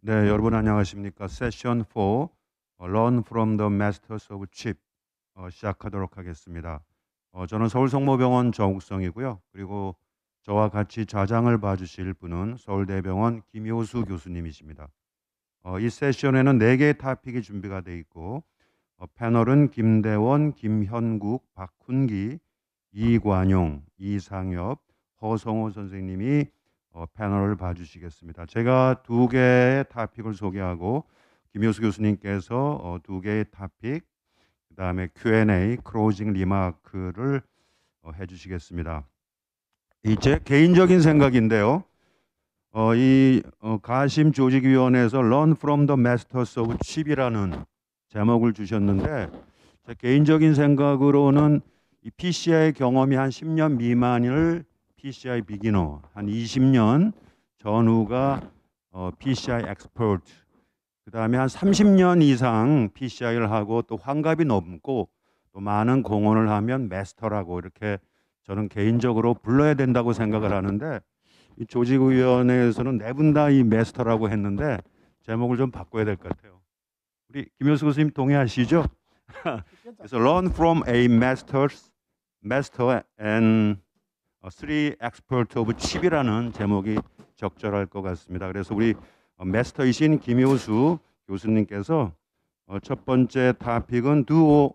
네, 여러분 안녕하십니까? 세션 4 어, Learn from the Masters of Chip 어, 시작하도록 하겠습니다. 어, 저는 서울성모병원 정욱성이고요. 그리고 저와 같이 좌장을 봐주실 분은 서울대병원 김효수 교수님이십니다. 어, 이 세션에는 4개의 타픽이 준비가 돼 있고 어, 패널은 김대원, 김현국, 박훈기, 이관용, 이상엽, 허성호 선생님이 어, 패널을 봐주시겠습니다. 제가 두 개의 타픽을 소개하고 김효수 교수님께서 어, 두 개의 타픽, 그 다음에 Q&A, 크로징 리마크를 해주시겠습니다. 이제 개인적인 생각인데요. 어, 이 어, 가심 조직위원회에서 Learn from the Masters of Chip이라는 제목을 주셨는데 제 개인적인 생각으로는 이 PCI 경험이 한 10년 미만을 PCI 비기너 한 20년 전후가 어, PCI 엑스퍼트 그 다음에 한 30년 이상 PCI를 하고 또 환갑이 넘고 또 많은 공헌을 하면 메스터라고 이렇게 저는 개인적으로 불러야 된다고 생각을 하는데 이 조직위원회에서는 네 분다이 메스터라고 했는데 제목을 좀 바꿔야 될 것 같아요. 우리 김효수 교수님 동의하시죠? 그래서 Learn from a master's master and Three Expert of Chip이라는 제목이 적절할 것 같습니다. 그래서 우리 메스터이신 김효수 교수님께서 첫 번째 타픽은 Do,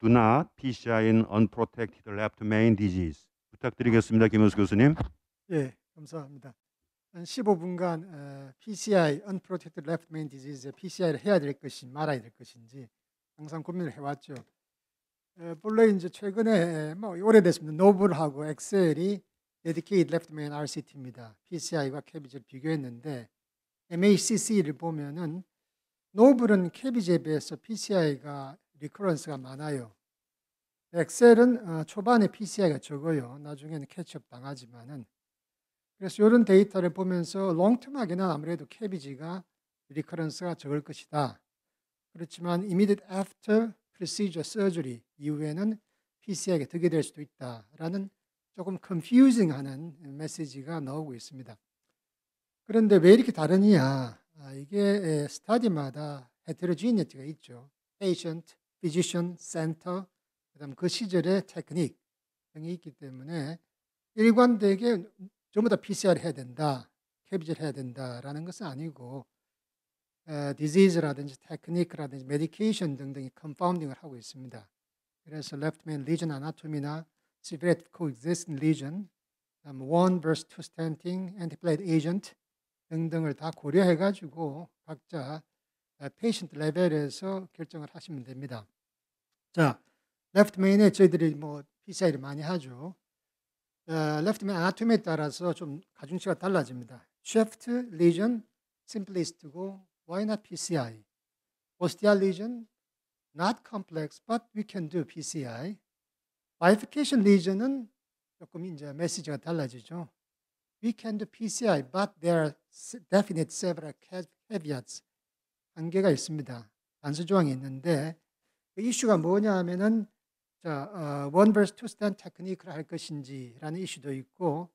do not PCI in unprotected left main disease 부탁드리겠습니다. 김효수 교수님. 예, 감사합니다. 한 15분간 PCI, Unprotected Left Main Disease, PCI를 해야 될 것인지 말아야 될 것인지 항상 고민을 해왔죠. 본래 이제 최근에 뭐 오래됐습니다. 노블하고 엑셀이 Dedicated Left Main RCT입니다. PCI와 캐비제를 비교했는데 m h c c 를 보면은 노블은 캐비제에 비해서 PCI가 리커런스가 많아요. 엑셀은 어, 초반에 PCI가 적어요. 나중에는 캐치업 당하지만은 그래서 이런 데이터를 보면서 롱텀하게는 아무래도 캐비지가 리커런스가 적을 것이다. 그렇지만 immediate after procedure, surgery 이후에는 p c 에게 되게 될 수도 있다라는 조금 confusing하는 메시지가 나오고 있습니다. 그런데 왜 이렇게 다르냐? 아, 이게 스타디마다 헤테로지니티가 있죠. patient, physician, center, 그다음 그 시절의 테크닉 등이 있기 때문에 일관되게 전부 다 PCR 해야 된다, 캐질 해야 된다라는 것은 아니고 디지즈라든지 테크닉라든지 메디케이션 등등이 컴파운딩을 하고 있습니다. 그래서 레프트맨 리전 아나토미나 civet coexistent lesion, one versus two stenting, antiplatelet agent 등등을 다 고려해가지고 각자 페이션트 레벨에서 결정을 하시면 됩니다. 자, 레프트 메인에 저희들이 뭐 PCI를 많이 하죠. 레프트 메인 아나토미에 따라서 좀 가중치가 달라집니다. 쉐프트 리전 심플리스트고 Why not PCI? Ostia lesion, not complex, but we can do PCI. Bifurcation lesion은 조금 이제 메시지가 달라지죠. We can do PCI, but there are definite several caveats. 한계가 있습니다. 단수 조항이 있는데 그 이슈가 뭐냐 하면은 자, 어, one versus two stand technique를 할 것인지라는 이슈도 있고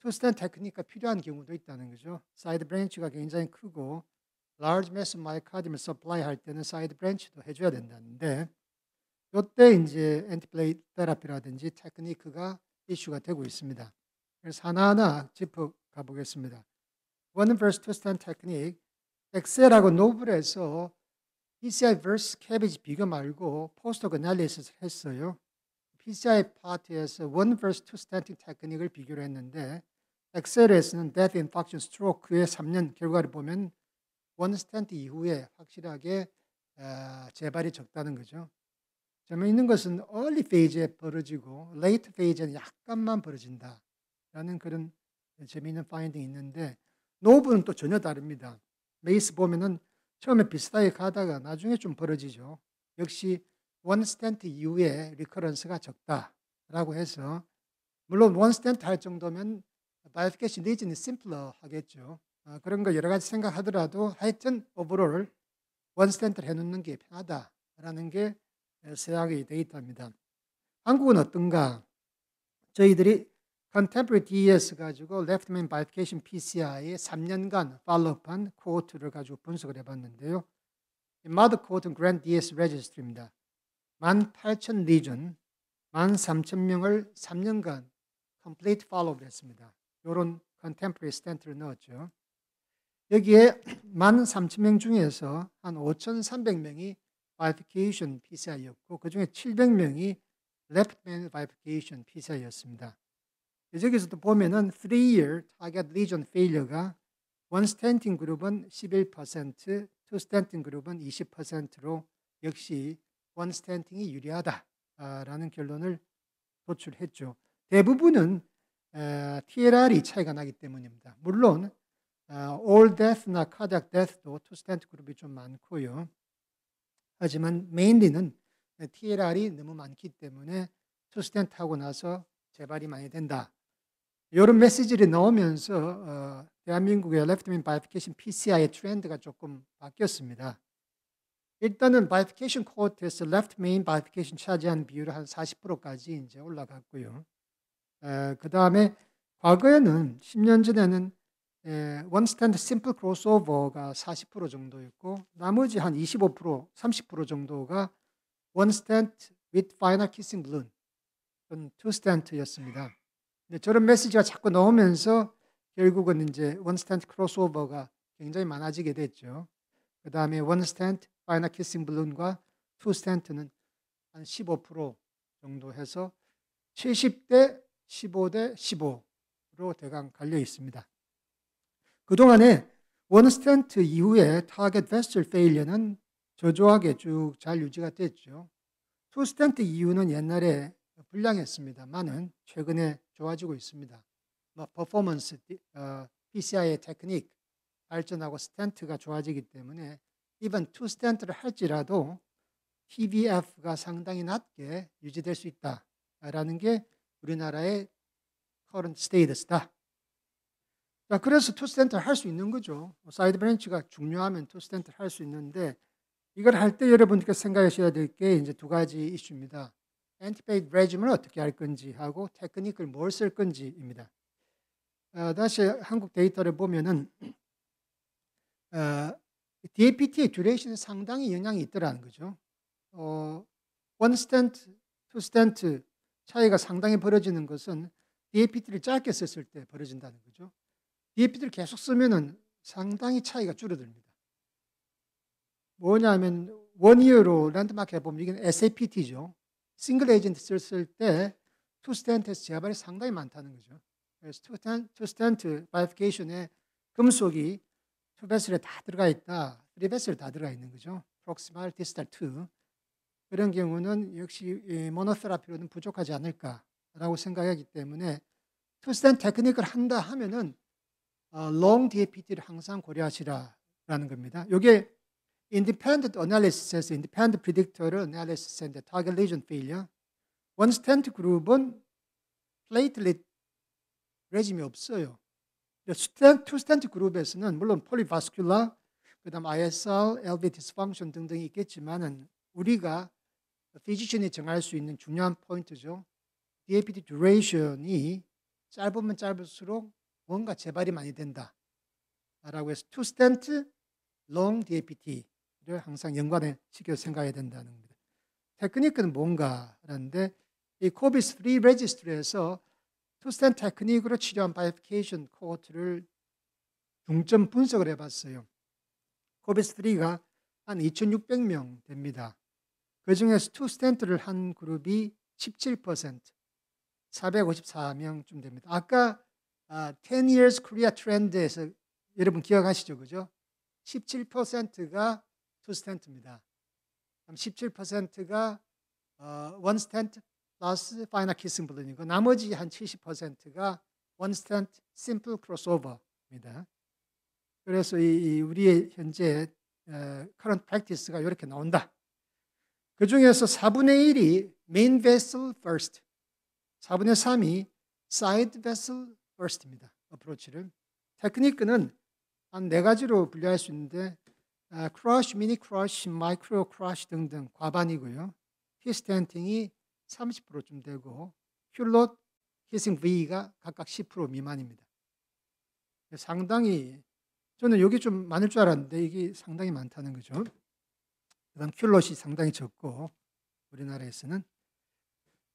two stand t e c h n i q u e 가 필요한 경우도 있다는 거죠. 사이드 브랜치가 굉장히 크고 large mass myocardium supply 할 때는 사이드 브랜치도 해줘야 된다는데 요때 이제 엔티플레이 테라피라든지 테크니크가 이슈가 되고 있습니다. 그래서 하나하나 짚어 가보겠습니다. 원 v e r s u two stand 테크닉 엑셀하고 노블에서 PCI vs 캐비지 비교 말고 포스터 그날리스를 했어요. PCI 파트에서 원 vs two standing 테크닉을 비교를 했는데 엑셀에서는 death infarction stroke의 3년 결과를 보면 원 스탠트 이후에 확실하게 아, 재발이 적다는 거죠. 재미있는 것은 early phase에 벌어지고 late phase에는 약간만 벌어진다라는 그런 재미있는 파인딩이 있는데 노브는 또 전혀 다릅니다. 메이스 보면은 처음에 비슷하게 가다가 나중에 좀 벌어지죠. 역시 원 스탠트 이후에 리커런스가 적다라고 해서 물론 원 스탠트 할 정도면 바이오피케이션 리즌이 심플러 하겠죠. 아, 그런 거 여러 가지 생각하더라도 하여튼 오브롤 원스탠트를 해놓는 게 편하다라는 게 서양의 데이터입니다. 한국은 어떤가? 저희들이 Contemporary DES 가지고 Leftman Bifurcation PCI의 3년간 팔로우한 코호트를 가지고 분석을 해봤는데요. 마드 코호트는 Grand d e s Register입니다. 18,000 리전, 13,000명을 3년간 complete follow를 했습니다. 이런 contemporary stent를 넣었죠. 여기에 1만 3천 명 중에서 한 5,300명이 바이피케이션 PCI였고 그 중에 700명이 레프트맨 바이피케이션 PCI였습니다. 여기서도 보면은 3-year target region failure가 원스탠팅 그룹은 11%, 투스탠팅 그룹은 20%로 역시 원스탠팅이 유리하다라는 결론을 도출했죠. 대부분은 TLR이 차이가 나기 때문입니다. 물론 올데스나카 a r d i 도 투스텐트 그룹이 좀 많고요. 하지만 메인리는 TLR이 너무 많기 때문에 투스텐트 하고 나서 재발이 많이 된다. 이런 메시지를 넣으면서 어, 대한민국의 레프트민 바이피케이션 PCI의 트렌드가 조금 바뀌었습니다. 일단은 바이피케이션 코어트에서 레프트 메인 바이피케이션 차지한 비율이 한 40%까지 이제 올라갔고요. 어, 그 다음에 과거에는 10년 전에는 에, 예, 원스탠드 심플 크로스오버가 40% 정도였고 나머지 한 25%, 30% 정도가 원스탠드 with final kissing balloon 또는 투스탠트였습니다. 저런 메시지가 자꾸 나오면서 결국은 이제 원스탠드 크로스오버가 굉장히 많아지게 됐죠. 그 다음에 원스탠드 파이널 키싱 블룬과 투스탠트는 한 15% 정도 해서 70대 15대 15로 대강 갈려 있습니다. 그동안에 원 스탠트 이후에 타겟 베스셀 페일리어는 저조하게 쭉 잘 유지가 됐죠. 투 스탠트 이후는 옛날에 불량했습니다만은 최근에 좋아지고 있습니다. 뭐 퍼포먼스, 어, PCI의 테크닉 발전하고 스탠트가 좋아지기 때문에 이번 투 스탠트를 할지라도 TBF가 상당히 낮게 유지될 수 있다라는 게 우리나라의 커런 스테이더스다. 자, 그래서 투스텐트를 할 수 있는 거죠. 뭐 사이드 브랜치가 중요하면 투스텐트를 할 수 있는데 이걸 할 때 여러분께서 생각하셔야 될 게 이제 두 가지 이슈입니다. 엔티페이드 레짐을 어떻게 할 건지 하고 테크닉을 뭘 쓸 건지입니다. 어, 다시 한국 데이터를 보면은 어, DAPT의 듀레이션에 상당히 영향이 있더라는 거죠. 어, 원 스탠트, 투 스탠트 차이가 상당히 벌어지는 것은 DAPT를 짧게 썼을 때 벌어진다는 거죠. DFP를 계속 쓰면은 상당히 차이가 줄어듭니다. 뭐냐면 원이어로 랜드마크에 보면 이건 SAPT죠. 싱글 에이전트 썼을 때투스텐트에발이 상당히 많다는 거죠. 그래서 투스텐트, 스텐 바이피케이션에 금속이 투베슬에 다 들어가 있다. 리베슬에 다 들어가 있는 거죠. 프록시말 디스탈 2. 그런 경우는 역시 모노테라피로는 부족하지 않을까라고 생각하기 때문에 투스텐 테크닉을 한다 하면은 long 뒤에 PT를 항상 고려하시라라는 겁니다. 이게 independent analysis에서 independent predictor analysis and target lesion failure. one stent 그룹은 platelet 레짐이 없어요. 스탠, 투 스탠트 그룹에서는 물론 폴리바스큘라, 그다음 ISR, LV 디스펑션 등등이 있겠지만은 우리가 피지션이 정할 수 있는 중요한 포인트죠. DAPT 듀레이션이 짧으면 짧을수록 뭔가 재발이 많이 된다. 라고 해서 to stent, long DAPT를 항상 연관해 시켜 생각해야 된다는 겁니다. 테크닉은 뭔가라는데 이 코비스 3 레지스트리에서 to stent 테크닉으로 치료한 바이피케이션 코호트를 중점 분석을 해봤어요. 코비스 3가 한 2,600명 됩니다. 그 중에서 투 스탠트를 한 그룹이 17%, 454명쯤 됩니다. 아까 아, 10 years Korea 트렌드에서 여러분 기억하시죠? 그죠? 17%가 투 스탠트입니다. 17%가 원 스탠트 플러스 파이널 키싱 블루이고 나머지 한 70%가 원 스탠트 심플 크로스오버입니다. 그래서 이, 이 우리의 현재 커런트 프랙티스가 이렇게 나온다. 그 중에서 4분의 1이 메인 베슬 퍼스트, 4분의 3이 사이드 베슬 f 스 r 입니다 어프로치를. 테크니크는한네 가지로 분류할 수 있는데 크 아, crush, mini c r 크 s h m i c 등등 과반이고요. 히스텐팅이 30%쯤 되고 휠롯 히싱 V가 각각 10% 미만입니다. 상당히 저는 여기 좀 많을 줄 알았는데 이게 상당히 많다는 거죠. 그다음 큘롯이 상당히 적고 우리나라에서는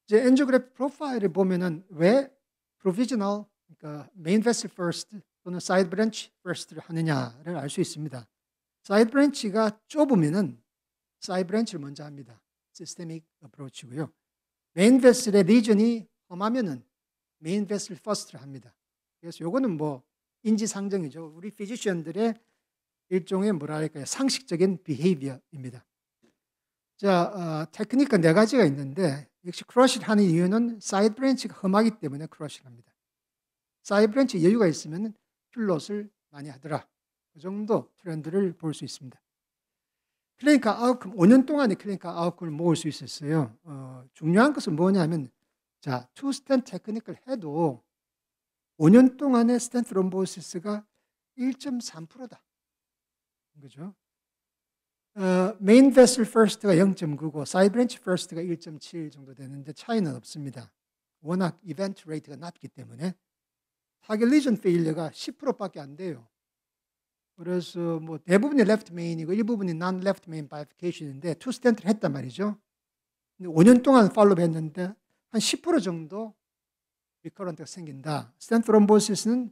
이제 엔조그래프 프로파일을 보면은 왜프로비지 i 그러니까 main v e s 또는 사이드 브랜치 퍼스트를 하느냐를 알 수 있습니다. side b r 가 좁으면은 side b r 를 먼저 합니다. systemic 고요 main 의 r e 이 험하면은 main v e s 를 합니다. 그래서 요거는 뭐 인지상정이죠. 우리 피지션들의 일종의 뭐랄까요 상식적인 비헤이비어입니다. 자, 어, 테크닉은 네 가지가 있는데 역시 크러쉬를 하는 이유는 사이드 브랜치가 험하기 때문에 크러쉬를 합니다. 사이브랜치 여유가 있으면 플롯을 많이 하더라. 그 정도 트렌드를 볼 수 있습니다. 클리니카 아웃컴, 5년 동안에 클리니카 아웃컴을 모을 수 있었어요. 어, 중요한 것은 뭐냐면, 자, 투스텐 테크닉을 해도 5년 동안에 스탠 트롬보시스가 1.3%다. 그죠? 어, 메인 베슬 퍼스트가 0.9고 사이브랜치 퍼스트가 1.7 정도 되는데 차이는 없습니다. 워낙 이벤트 레이트가 낮기 때문에 타겟리전 페일리어가 10%밖에 안 돼요. 그래서 뭐 대부분이 left m 이고 일부분이 non left main b 인데투 스탠트를 했단 말이죠. 근데 5년 동안 팔로우 했는데 한 10% 정도 리커런트가 생긴다. 스탠트 롬보시스는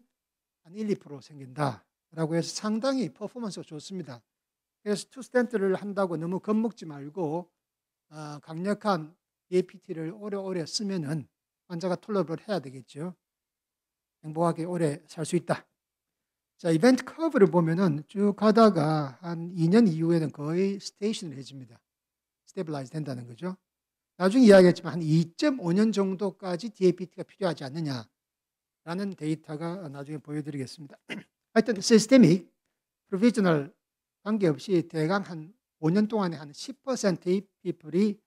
한 1, 2% 생긴다. 라고 해서 상당히 퍼포먼스가 좋습니다. 그래서 투 스탠트를 한다고 너무 겁먹지 말고 어, 강력한 APT를 오래오래 쓰면은 환자가 톨러블 해야 되겠죠. 행복하게 오래 살 수 있다. 자, 이벤트 커브를 보면은 쭉 가다가 한 2년 이후에는 거의 스테이션을해집니다 스테빌라이즈 된다는 거죠. 나중에 이야기했지만 한 2.5년 정도까지 DAPT가 필요하지 않느냐라는 데이터가 나중에 보여드리겠습니다. 하여튼 시스템이 프로비저널 관계없이 대강 한 5년 동안에 한 10%의 피플이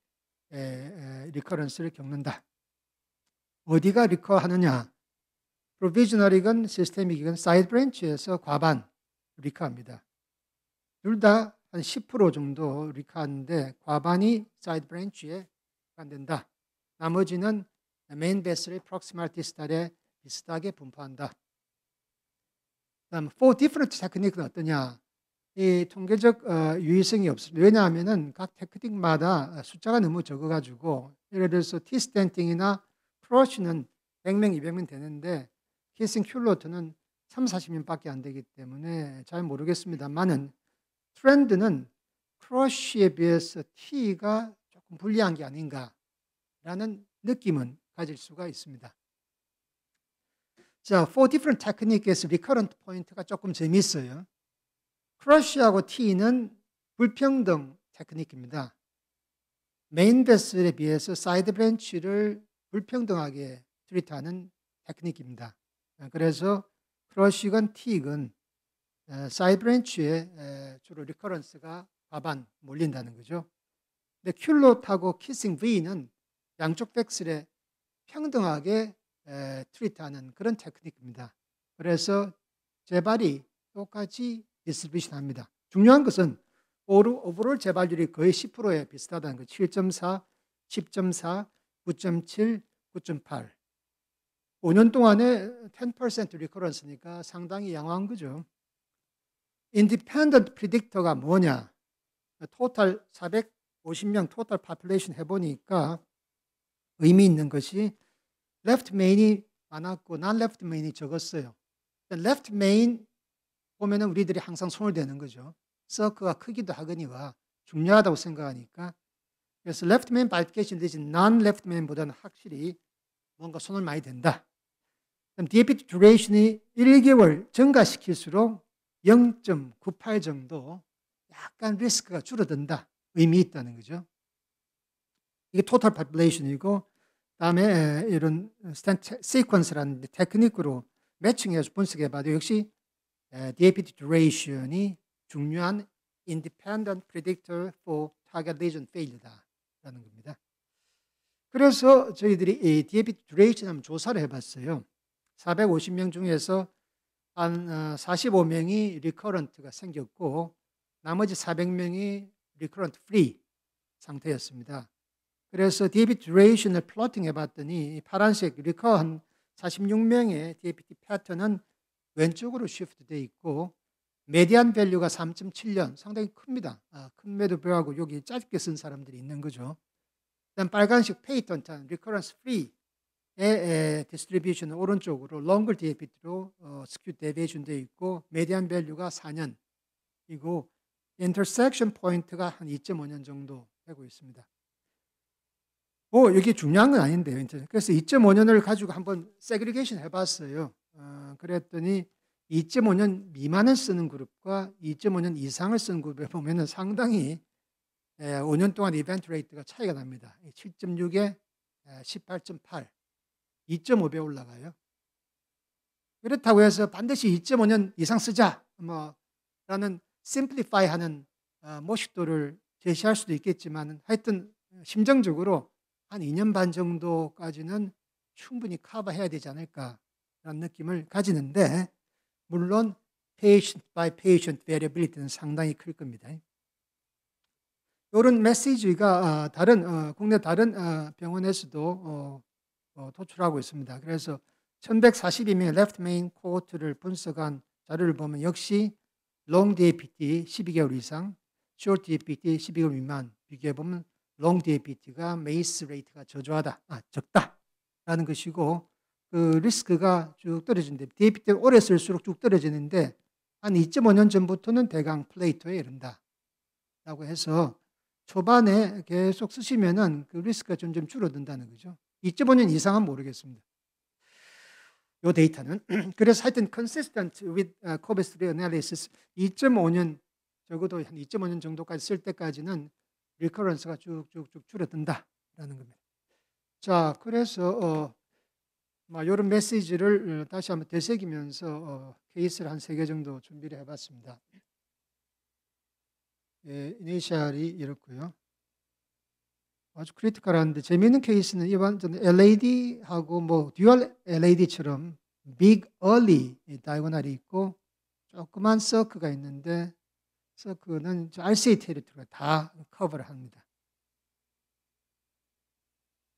리커런스를 겪는다. 어디가 리커하느냐? 프로비저널이건 시스템이건 사이드 브랜치에서 과반 리카합니다. 둘 다한 10% 정도 리카하데 과반이 사이드 브랜치에 포된다 나머지는 메인 베슬의 프록시멀 디스탈에 비슷하게 분포한다. 다음, four different 테크닉은 어떠냐? 이 통계적 어, 유의성이 없습니다. 왜냐하면각 테크닉마다 숫자가 너무 적어가지고 예를 들어서 티스탠팅이나 프로시는 100명, 200명 되는데 케이싱 큘로트는 3, 40인밖에 안 되기 때문에 잘 모르겠습니다만은 트렌드는 크러쉬에 비해서 T가 조금 불리한 게 아닌가라는 느낌은 가질 수가 있습니다. 자, four different technique에서 recurrent point가 조금 재미있어요. 크러쉬하고 T는 불평등 테크닉입니다. 메인 베슬에 비해서 사이드 브랜치를 불평등하게 트리트하는 테크닉입니다. 어, 그래서 크러쉬건 틱은 어, 사이브랜치에 주로 리커런스가 과반 몰린다는 거죠. 근데 큘롯하고 키싱 V는 양쪽 백슬에 평등하게 트리트하는 그런 테크닉입니다. 그래서 재발이 똑같이 디스트리뷰션합니다. 중요한 것은 오버롤 재발률이 거의 10%에 비슷하다는 거 7.4, 10.4, 9.7, 9.8 5년 동안에 10% 리커런스니까 상당히 양호한 거죠. 인디펜던트 프리딕터가 뭐냐? 토탈 450명 토탈 파퓰레이션 해보니까 의미 있는 것이 left main이 많았고 난 left main이 적었어요. left main 보면은 우리들이 항상 손을 대는 거죠. 서크가 크기도 하거니와 중요하다고 생각하니까 그래서 left main 발표가 되지 non left main보다는 확실히 뭔가 손을 많이 댄다. 그럼 DAPT 듀레이션이 1개월 증가시킬수록 0.98 정도 약간 리스크가 줄어든다. 의미 있다는 거죠. 이게 토탈 파퓰레이션이고 다음에 이런 스탠트 시퀀스라는 테크닉으로 매칭해서 분석해 봐도 역시 d a t 듀레이이 중요한 independent predictor for target lesion failure다라는 겁니다. 그래서 저희들이 이 d a t 듀레이 한번 조사를 해봤어요. 450명 중에서 한 45명이 어, 리커런트가 생겼고 나머지 400명이 리커런트 프리 상태였습니다. 그래서 DAP 듀레이션을 플로팅 해봤더니 파란색 리커한 46명의 d a t 패턴은 왼쪽으로 쉬프트되 있고 메디안 밸류가 3.7년 상당히 큽니다. 아, 큰매도 배하고 여기 짧게 쓴 사람들이 있는 거죠. 일단 빨간색 페이턴트 리커런스 프리 에, 에 디스트리뷰션은 오른쪽으로 롱글 에비트로 어, 스큐 대비해준션 있고 메디안 밸류가 4년이고 인터섹션 포인트가 한 2.5년 정도 되고 있습니다. 오, 여기 중요한 건 아닌데요. 그래서 2.5년을 가지고 한번 세그리게이션 해봤어요. 어, 그랬더니 2.5년 미만을 쓰는 그룹과 2.5년 이상을 쓰는 그룹에 보면 상당히 에, 5년 동안 이벤트 레이트가 차이가 납니다. 7.6에 18.8 2.5배 올라가요. 그렇다고 해서 반드시 2.5년 이상 쓰자 뭐라는 심플리파이 하는 어, 모식도를 제시할 수도 있겠지만 하여튼 심정적으로 한 2년 반 정도까지는 충분히 커버해야 되지 않을까라는 느낌을 가지는데 물론 patient by patient variability는 상당히 클 겁니다. 이런 메시지가 어, 다른 어, 국내 다른 병원에서도 도출하고 어, 있습니다. 그래서 1142명의 left main 코호트를 분석한 자료를 보면 역시 long DAPT 12개월 이상, short DAPT 12개월 미만 비교해 보면 long DAPT가 메이스 레이트가 저조하다, 아 적다라는 것이고 그 리스크가 쭉떨어지데 d a p t 오래 쓸수록 쭉 떨어지는데 한 2.5년 전부터는 대강 플레이토에 이른다라고 해서 초반에 계속 쓰시면은 그 리스크가 점점 줄어든다는 거죠. 25년 이상은 모르겠습니다. 요 데이터는 그래서 하여튼 consistent with 어, c o r i s reanalysis 2.5년 적어도 한 2.5년 정도까지 쓸 때까지는 리커런스가 쭉쭉쭉 줄어든다라는 겁니다. 자, 그래서 어, 이런 뭐 메시지를 어, 다시 한번 되새기면서 어, 케이스를 한 세 개 정도 준비를 해봤습니다. 예, 이니셜이 이렇고요. 아주 크리티컬한데 재미있는 케이스는 이번 l e d 하고뭐 듀얼 l e d 처럼 big early 다이고날이 있고 조그만 서크가 있는데 서크는 RCA 테리토리가 다 커버를 합니다.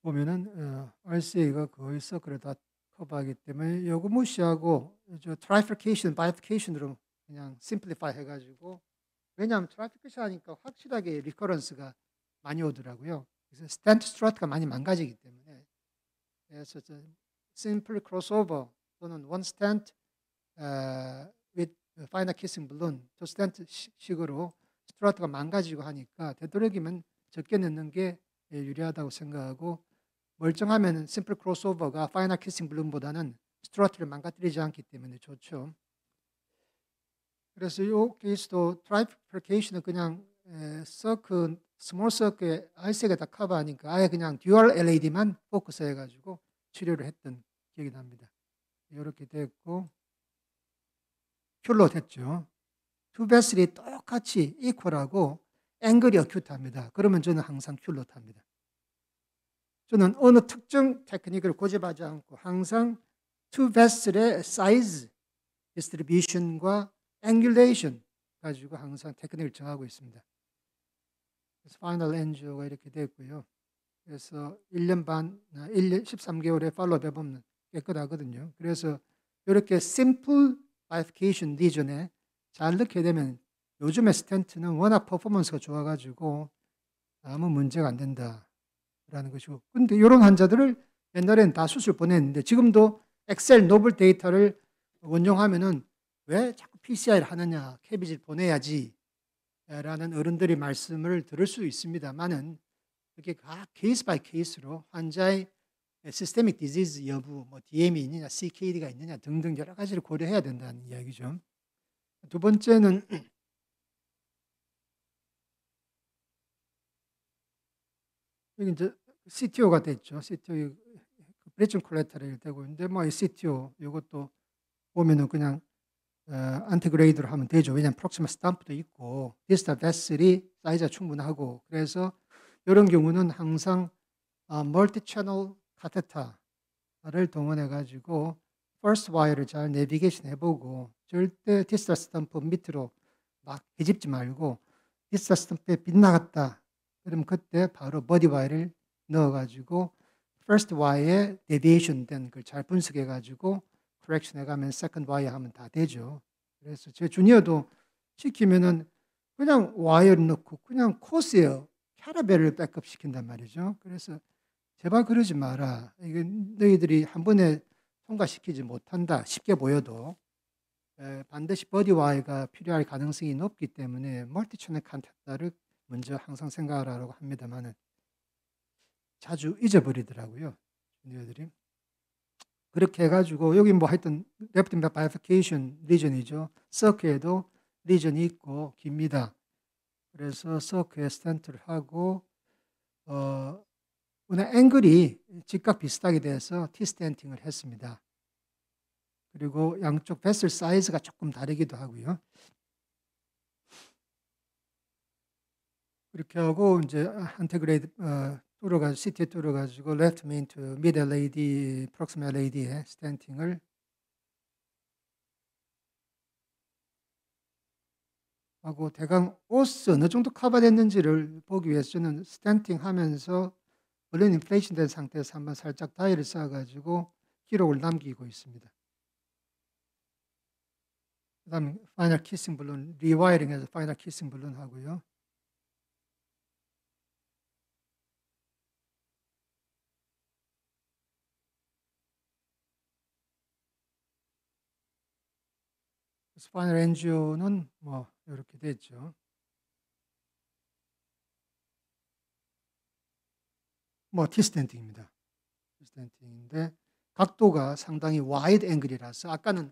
보면은 어, RCA가 거의 서크를 다 커버하기 때문에 요거 무시하고 저 트라이피케이션, 바이피케이션으로 그냥 심플리파이 해가지고 왜냐하면 트라이피케이션 하니까 확실하게 리커런스가 많이 오더라고요. 그래서 스탠트 스트라트가 많이 망가지기 때문에 그래서 심플 크로스오버 또는 원 스탠트 어, with final kissing balloon 두 스탠트 식으로 스트라트가 망가지고 하니까 되도록이면 적게 넣는 게 유리하다고 생각하고 멀쩡하면 심플 크로스오버가 파이널 키싱 블룸보다는 스트라트를 망가뜨리지 않기 때문에 좋죠. 그래서 이 케이스도 트라이플리케이션은 그냥 서크 스몰 서킷 아이색에 다 커버하니까 아예 그냥 듀얼 LED만 포커스 해가지고 치료를 했던 기억이 납니다. 네, 이렇게 됐고 큘로 됐죠. 투베슬이 똑같이 이퀄하고 앵글이 어큐트합니다. 그러면 저는 항상 큘로 탑니다. 저는 어느 특정 테크닉을 고집하지 않고 항상 투베슬의 사이즈, 디스트리비션과 앵귤레이션 가지고 항상 테크닉을 정하고 있습니다. 그래서 파이널 엔지오가 이렇게 됐고요. 그래서 1년 반, 1년 아, 13개월의 팔로업 없는 깨끗하거든요. 그래서 이렇게 s i 바이피케이션 리전에 잘 넣게 되면 요즘의 스탠트는 워낙 퍼포먼스가 좋아가지고 아무 문제가 안 된다라는 것이고 근데 이런 환자들을 옛날에는 다 수술 보냈는데 지금도 엑셀 노블 데이터를 원용하면은 왜 자꾸 p c i 하느냐 캐비질 보내야지 라는 어른들의 말씀을 들을 수 있습니다만은 이렇게 각 케이스 바이 케이스로 환자의 시스테 디지즈 여부, 뭐 DM이 e 있느냐, CKD가 있느냐 등등 여러 가지를 고려해야 된다는 이야기죠. 두 번째는 여기 이제 CTO가 됐죠. CTO 브레춘 콜레터를 되고 있는데 뭐 CTO 이것도 보면은 그냥 어, 안티그레이드로 하면 되죠. 왜냐하면 프록시마 스탬프도 있고 비스타 베슬이 사이즈가 충분하고 그래서 이런 경우는 항상 어, 멀티 채널 카테타를 동원해 가지고 퍼스트 와이어를 잘 내비게이션 해보고 절대 디스타 스탬프 밑으로 막 해집지 말고 디스타 스탬프에 빗나갔다. 그럼 그때 바로 버디 와이어를 넣어가지고 퍼스트 와이어에 데비에이션 된 걸 잘 분석해가지고 디렉션에 가면 세컨드 와이어 하면 다 되죠. 그래서 제 주니어도 시키면은 그냥 와이어 넣고 그냥 코스에요. 캐러벨을 백업 시킨단 말이죠. 그래서 제발 그러지 마라. 이게 너희들이 한 번에 통과시키지 못한다. 쉽게 보여도 에, 반드시 버디 와이가 필요할 가능성이 높기 때문에 멀티 채널 칸텐츠를 먼저 항상 생각하라고 합니다만은 자주 잊어버리더라고요. 주니들이 그렇게 해가지고 여기 뭐 하여튼 left and b i f u r c a 이죠 서크에도 리전이 있고 깁니다. 그래서 서크에 스탠트를 하고 어 오늘 앵글이 직각 비슷하게 돼서 티 스탠팅을 했습니다. 그리고 양쪽 베슬 사이즈가 조금 다르기도 하고요. 그렇게 하고 이제 한테그레이드 어, 뚫어가 시티 뚫어가지고 left me into mid LAD, proximal LAD의 스탠팅을 하고 대강 옷은 어느 정도 커버됐는지를 보기 위해서 는 스탠팅 하면서 얼른 인플레이션 된 상태에서 한번 살짝 다이를 쌓아가지고 기록을 남기고 있습니다. 그 다음 파이널 키싱 블론, 리와이링에서 파이널 키싱 블론 하고요. 스파이널 엔지오는 뭐 이렇게 됐죠뭐 디스텐팅입니다. 디스텐팅인데 각도가 상당히 와이드 앵글이라서 아까는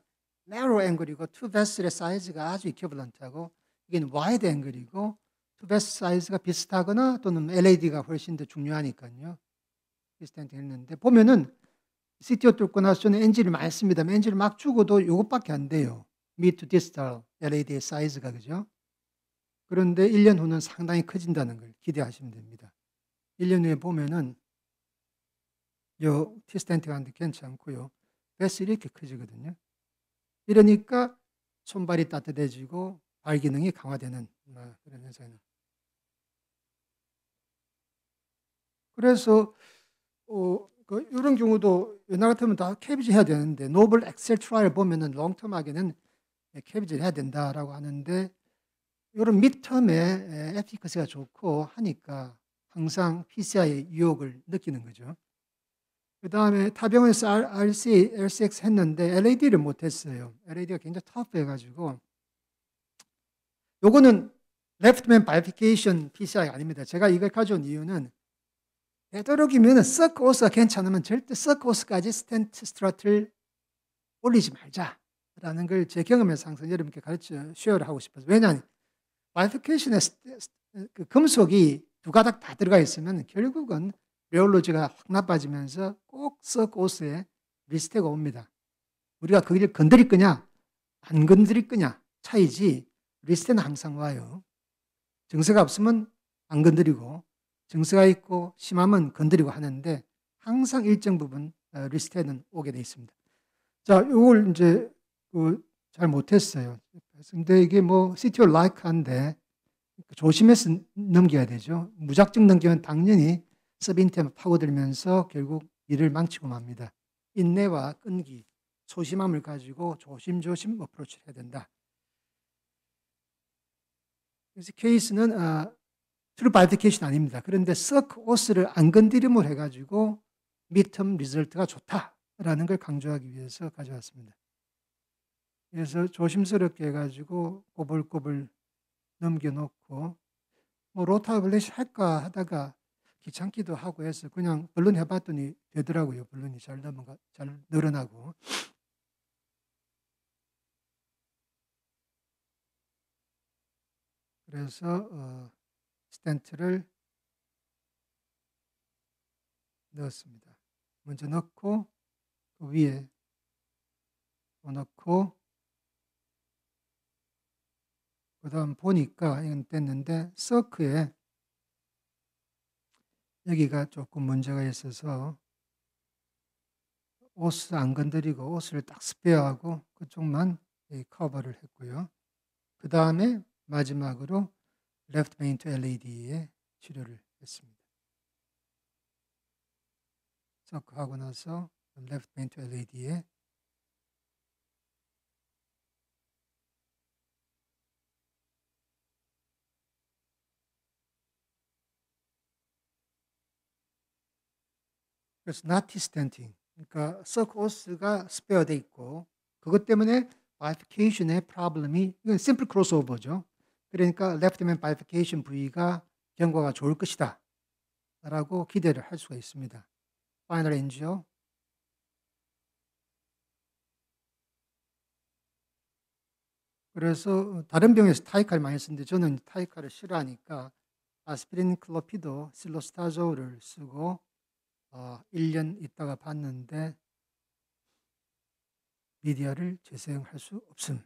narrow 앵글이고 투 베슬의 사이즈가 아주 이큐블런트하고 이게 와이드 앵글이고 투 베슬 사이즈가 비슷하거나 또는 LAD가 e 훨씬 더 중요하니까요. 디스텐팅 했는데 보면은 CTO 뚫고 나서는 엔진을 많이 씁니다 엔진을 막 주고도 이것밖에 안 돼요. 미 i 디 d i l e d 의 사이즈가 그죠? 그런데 1년 후는 상당히 커진다는 걸 기대하시면 됩니다. 1년 후에 보면은 요 티스텐트가 괜찮고요. 배스 이렇게 커지거든요. 이러니까 손발이 따뜻해지고 발 기능이 강화되는 아, 그런 현상이에요. 그래서 어, 그 이런 경우도 옛날 같으면 다 캐비지 해야 되는데 노블 엑셀 트라이를 보면은 롱텀하게는 예, 캐비지를 해야 된다라고 하는데 이런 m 텀 d 에 에피커스가 좋고 하니까 항상 PCI의 유혹을 느끼는 거죠. 그 다음에 타병원에서 RC, LCX 했는데 LAD를 못했어요. LAD가 굉장히 터프해가지고 요거는 레프트맨 바이피케이션 PCI 아닙니다. 제가 이걸 가져온 이유는 되도록이면 서크 오스가 괜찮으면 절대 서크 오스까지 스탠트 스트라트를 올리지 말자. 라는 걸 제 경험에서 항상 여러분께 가르쳐 쉐어를 하고 싶어서. 왜냐하면 와이프케이션의 그 금속이 두 가닥 다 들어가 있으면 결국은 레올로지가 확 나빠지면서 꼭 서코스에 리스테가 옵니다. 우리가 거기를 그 건드릴 거냐 안 건드릴 거냐 차이지 리스테는 항상 와요. 증세가 없으면 안 건드리고 증세가 있고 심하면 건드리고 하는데 항상 일정 부분 어, 리스트에는 오게 돼 있습니다. 자, 이걸 이제 그잘 어, 못했어요. 근데 이게 뭐 시티얼 라이크한데 조심해서 넘겨야 되죠. 무작정 넘기면 당연히 서빙템 파고들면서 결국 일을 망치고 맙니다. 인내와 끈기, 소심함을 가지고 조심조심 어프로치를 해야 된다. 그래서 케이스는 아, 트루 바이피케이션 아닙니다. 그런데 서크 오스를 안 건드림을 해가지고 미텀 리절트가 좋다라는 걸 강조하기 위해서 가져왔습니다. 그래서 조심스럽게 해가지고 꼬불꼬불 넘겨놓고 뭐 로타블렛 할까 하다가 귀찮기도 하고 해서 그냥 언론 해봤더니 되더라고요. 블론이잘 넘어가 잘 늘어나고 그래서 어, 스탠트를 넣었습니다. 먼저 넣고 그 위에 넣고 그다음 보니까 이건 뗐는데 서크에 여기가 조금 문제가 있어서 옷을 안 건드리고 옷을 딱 스페어하고 그쪽만 커버를 했고요. 그 다음에 마지막으로 left main to l e d 에 치료를 했습니다. 서크하고 나서 left main to l e d 에 그래서 not stenting. 그러니까 서커스가 스페어돼 있고 그것 때문에 bifurcation의 프로블럼이 이건 simple crossover죠. 그러니까 leftman bifurcation 부위가 경과가 좋을 것이다. 라고 기대를 할 수가 있습니다. 파이널 엔지오 그래서 다른 병에서 타이칼 많이 쓰는데 저는 타이칼을 싫어하니까 아스피린 클로피도 실로스타조를 쓰고 어, 1년 있다가 봤는데 미디어를 재생할 수 없음.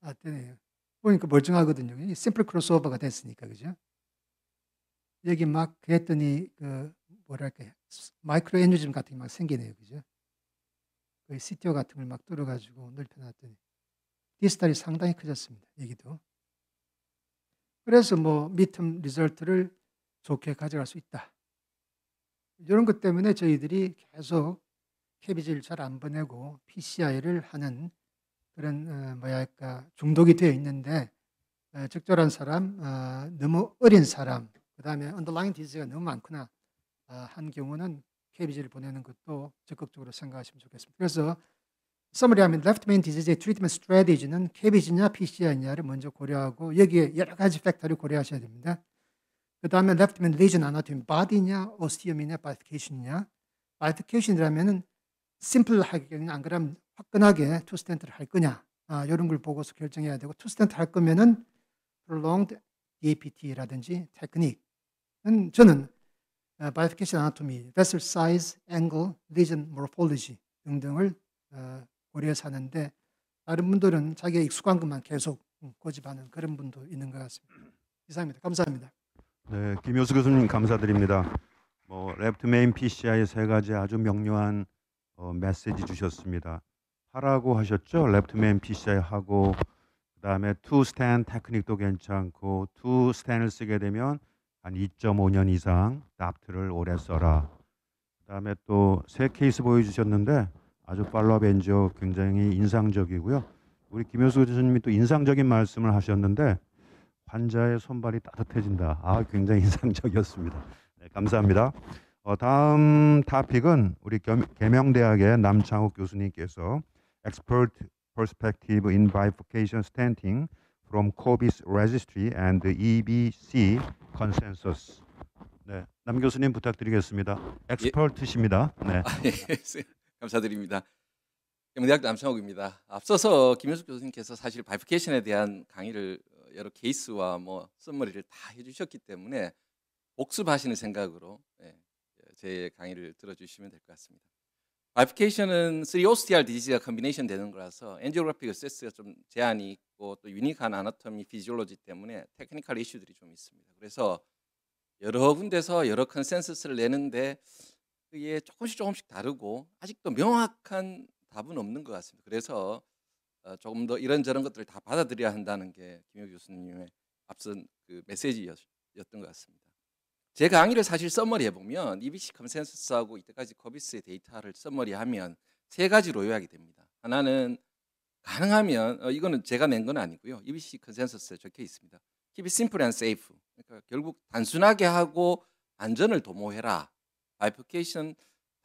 아, 되네요. 보니까 멀쩡하거든요. 심플 크로스오버가 됐으니까, 그죠? 여기 막 했더니, 그, 뭐랄까, 마이크로 에너즘 같은 게막 생기네요. 그죠? 거 그 CTO 같은 걸 막 뚫어가지고 넓혀놨더니, 디지털이 상당히 커졌습니다. 여기도. 그래서 뭐, 미텀 리절트를 좋게 가져갈 수 있다. 이런 것 때문에 저희들이 계속 캐비지를 잘안 보내고 PCI를 하는 그런 어, 뭐야 할까 중독이 되어 있는데 어, 적절한 사람, 어, 너무 어린 사람, 그 다음에 언더라인 디즈가 너무 많구나 어, 한 경우는 KBG를 보내는 것도 적극적으로 생각하시면 좋겠습니다. 그래서 서머리하면 left main disease treatment strategy는 KBG냐 PCI냐를 먼저 고려하고 여기에 여러 가지 팩터를 고려하셔야 됩니다. 그 다음에 left 면 region anatomy, body냐, osteum이냐, bifurcation이냐. bifurcation이라면은 심플하게는 안 그러면 화끈하게 투스텐트를 할 거냐. 아, 이런 걸 보고서 결정해야 되고 투스텐트 할 거면은 prolonged DAPT라든지 테크닉은 저는 어, bifurcation anatomy, vessel size, angle, region morphology 등등을 어, 고려해서 하는데 다른 분들은 자기가 익숙한 것만 계속 음, 고집하는 그런 분도 있는 것 같습니다. 이상입니다. 감사합니다. 네, 김효수 교수님 감사드립니다. 뭐 레프트 메인 PCI 세 가지 아주 명료한 어, 메시지 주셨습니다. 하라고 하셨죠? 레프트 메인 PCI 하고 그다음에 투 스탠 테크닉도 괜찮고 투 스탠을 쓰게 되면 한 2.5년 이상 납트를 오래 써라. 그다음에 또 세 케이스 보여주셨는데 아주 팔로업 엔지오 굉장히 인상적이고요. 우리 김효수 교수님이 또 인상적인 말씀을 하셨는데 환자의 손발이 따뜻해진다. 아, 굉장히 인상적이었습니다. 네, 감사합니다. 어, 다음 타픽은 우리 계명대학의 남창욱 교수님께서 Expert Perspective in Bifurcation Stenting from COBIS Registry and EBC Consensus. 네, 남 교수님 부탁드리겠습니다. 엑스퍼트십니다. 네. 아, 예. 네. 감사드립니다. 대학 남창욱입니다. 앞서서 김현숙 교수님께서 사실 바이프케이션에 대한 강의를 어, 여러 케이스와 뭐 썸머리를 다 해주셨기 때문에 복습하시는 생각으로 예, 제 강의를 들어주시면 될 것 같습니다. 아이피케이션은 3OCR 디지가 컨비네이션 되는 거라서 엔지오그래픽 어세스가 좀 제한이 있고 또 유니크한 아나토미 피지올로지 때문에 테크니컬 이슈들이 좀 있습니다. 그래서 여러 군데서 여러 컨센서스를 내는데 그게 조금씩 조금씩 다르고 아직도 명확한 답은 없는 것 같습니다. 그래서 어, 조금 더 이런저런 것들을 다 받아들여야 한다는 게 김혁 교수님의 앞선 그 메시지였던 것 같습니다. 제 강의를 사실 써머리해 보면 EBC 컨센서스하고 이때까지 커비스의 데이터를 써머리하면 세 가지로 요약이 됩니다. 하나는 가능하면 어, 이거는 제가 낸 건 아니고요. EBC 컨센서스에 적혀 있습니다. Keep it simple and safe. 그러니까 결국 단순하게 하고 안전을 도모해라. Bifurcation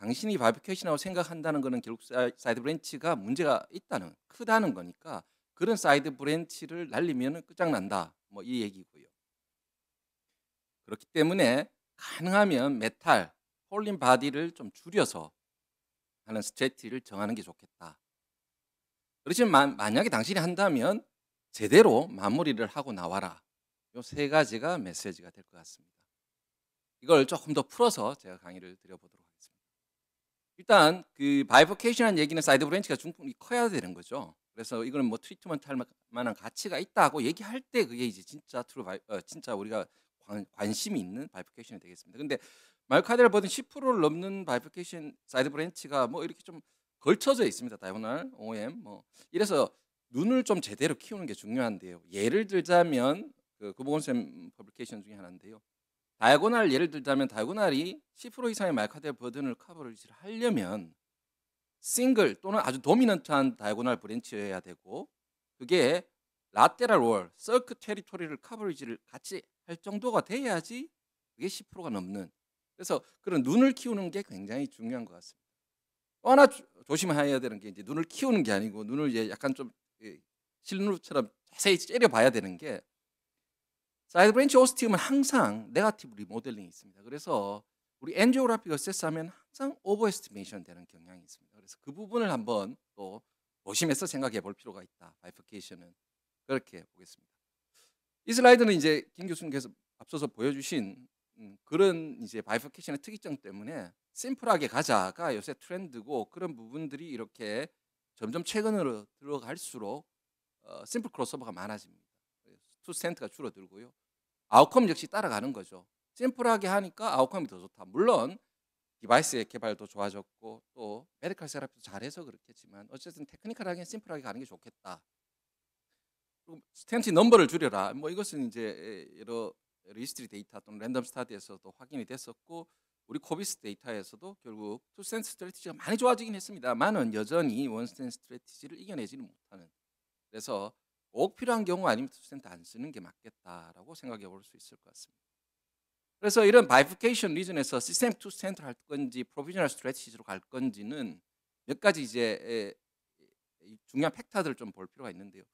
당신이 바비큐에이라고 생각한다는 것은 결국 사이드 브랜치가 문제가 있다는 크다는 거니까 그런 사이드 브랜치를 날리면 끝장난다. 뭐 이 얘기고요. 그렇기 때문에 가능하면 메탈, 홀린 바디를 좀 줄여서 하는 스트레티를 정하는 게 좋겠다. 그렇지만 만약에 당신이 한다면 제대로 마무리를 하고 나와라. 요 세 가지가 메시지가 될 것 같습니다. 이걸 조금 더 풀어서 제가 강의를 드려보도록 일단 그바이포케이션이 얘기는 사이드 브랜치가 중풍이 커야 되는 거죠. 그래서 이거는 뭐 트리트먼트 할 만한 가치가 있다고 얘기할 때 그게 이제 진짜 트루 바이, 어, 진짜 우리가 관, 심이 있는 바이포케이션이 되겠습니다. 근데 마이카델 버든 10%를 넘는 바이포케이션 사이드 브랜치가 뭐 이렇게 좀 걸쳐져 있습니다. 다이오날, OM 뭐 이래서 눈을 좀 제대로 키우는 게 중요한데요. 예를 들자면 그 구보건쌤 그 음, 퍼블리케이션 중에 하나인데요. 다이고날 예를 들자면 다이고날이 10% 이상의 마이카델 버든을 커버를 리지 하려면 싱글 또는 아주 도미넌트한 다이고날 브랜치여야 되고 그게 라테랄 월, 서크 테리토리를 커버리지를 같이 할 정도가 돼야지 그게 10%가 넘는 그래서 그런 눈을 키우는 게 굉장히 중요한 것 같습니다. 하나 조심해야 되는 게 이제 눈을 키우는 게 아니고 눈을 이제 약간 좀 예, 실눈처럼 자세히 째려봐야 되는 게 사이드 브랜치 오스팀은 항상 네가티브 리모델링이 있습니다. 그래서 우리 엔지오라피가 세스하면 항상 오버에스티메이션 되는 경향이 있습니다. 그래서 그 부분을 한번 또 조심해서 생각해 볼 필요가 있다. 바이퍼케이션은 그렇게 보겠습니다. 이 슬라이드는 이제 김 교수님께서 앞서서 보여주신 음, 그런 이제 바이퍼케이션의 특이점 때문에 심플하게 가자가 요새 트렌드고 그런 부분들이 이렇게 점점 최근으로 들어갈수록 어, 심플 크로스오버가 많아집니다. 투센트가 줄어들고요. 아웃컴 역시 따라가는 거죠. 심플하게 하니까 아웃컴이 더 좋다. 물론 디바이스의 개발도 좋아졌고 또 메디컬 세라피도 잘해서 그렇겠지만 어쨌든 테크니컬하게 심플하게 가는 게 좋겠다. 스탠트 넘버를 줄여라. 뭐 이것은 이제 여러 리스트리 데이터 또는 랜덤 스타디에서도 확인이 됐었고 우리 코비스 데이터에서도 결국 투센트 스트레티지가 많이 좋아지긴 했습니다만은 여전히 원센 스트레티지를 이겨내지는 못하는 그래서 꼭 필요한 경우 아니면 투센트 안 쓰는 게 맞겠다라고 생각해 볼 수 있을 것 같습니다. 그래서 이런 바이프케이션 리즌에서 시스템 투 센터 할 건지 프로비저널 스트레티지로 갈 건지는 몇 가지 이제 중요한 팩터들을 좀볼 필요가 있는데요.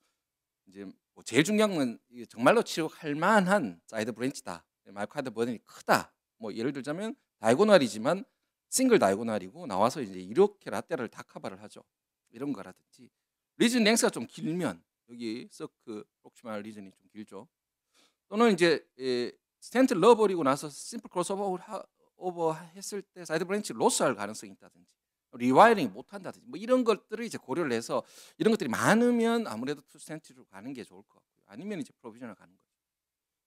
이제 뭐 제일 중요한 건 정말로 치료할 만한 사이드 브랜치다. 마이카드 버든이 크다. 뭐 예를 들자면 다이고널이지만 싱글 다이고널이고 나와서 이제 이렇게 라떼를 다 커버를 하죠. 이런 거라든지 리즌 랭스가 좀 길면 여기 서크 프록시멀 그 리즌이 좀 길죠. 또는 이제 예, 스탠트 러버리고 나서 심플 크로스오버 오버 했을 때 사이드 브랜치 로스할 가능성이 있다든지 리와이링 못한다든지 뭐 이런 것들을 이제 고려를 해서 이런 것들이 많으면 아무래도 투 스탠트로 가는 게 좋을 것 같고요. 아니면 이제 프로비전을 가는 거죠.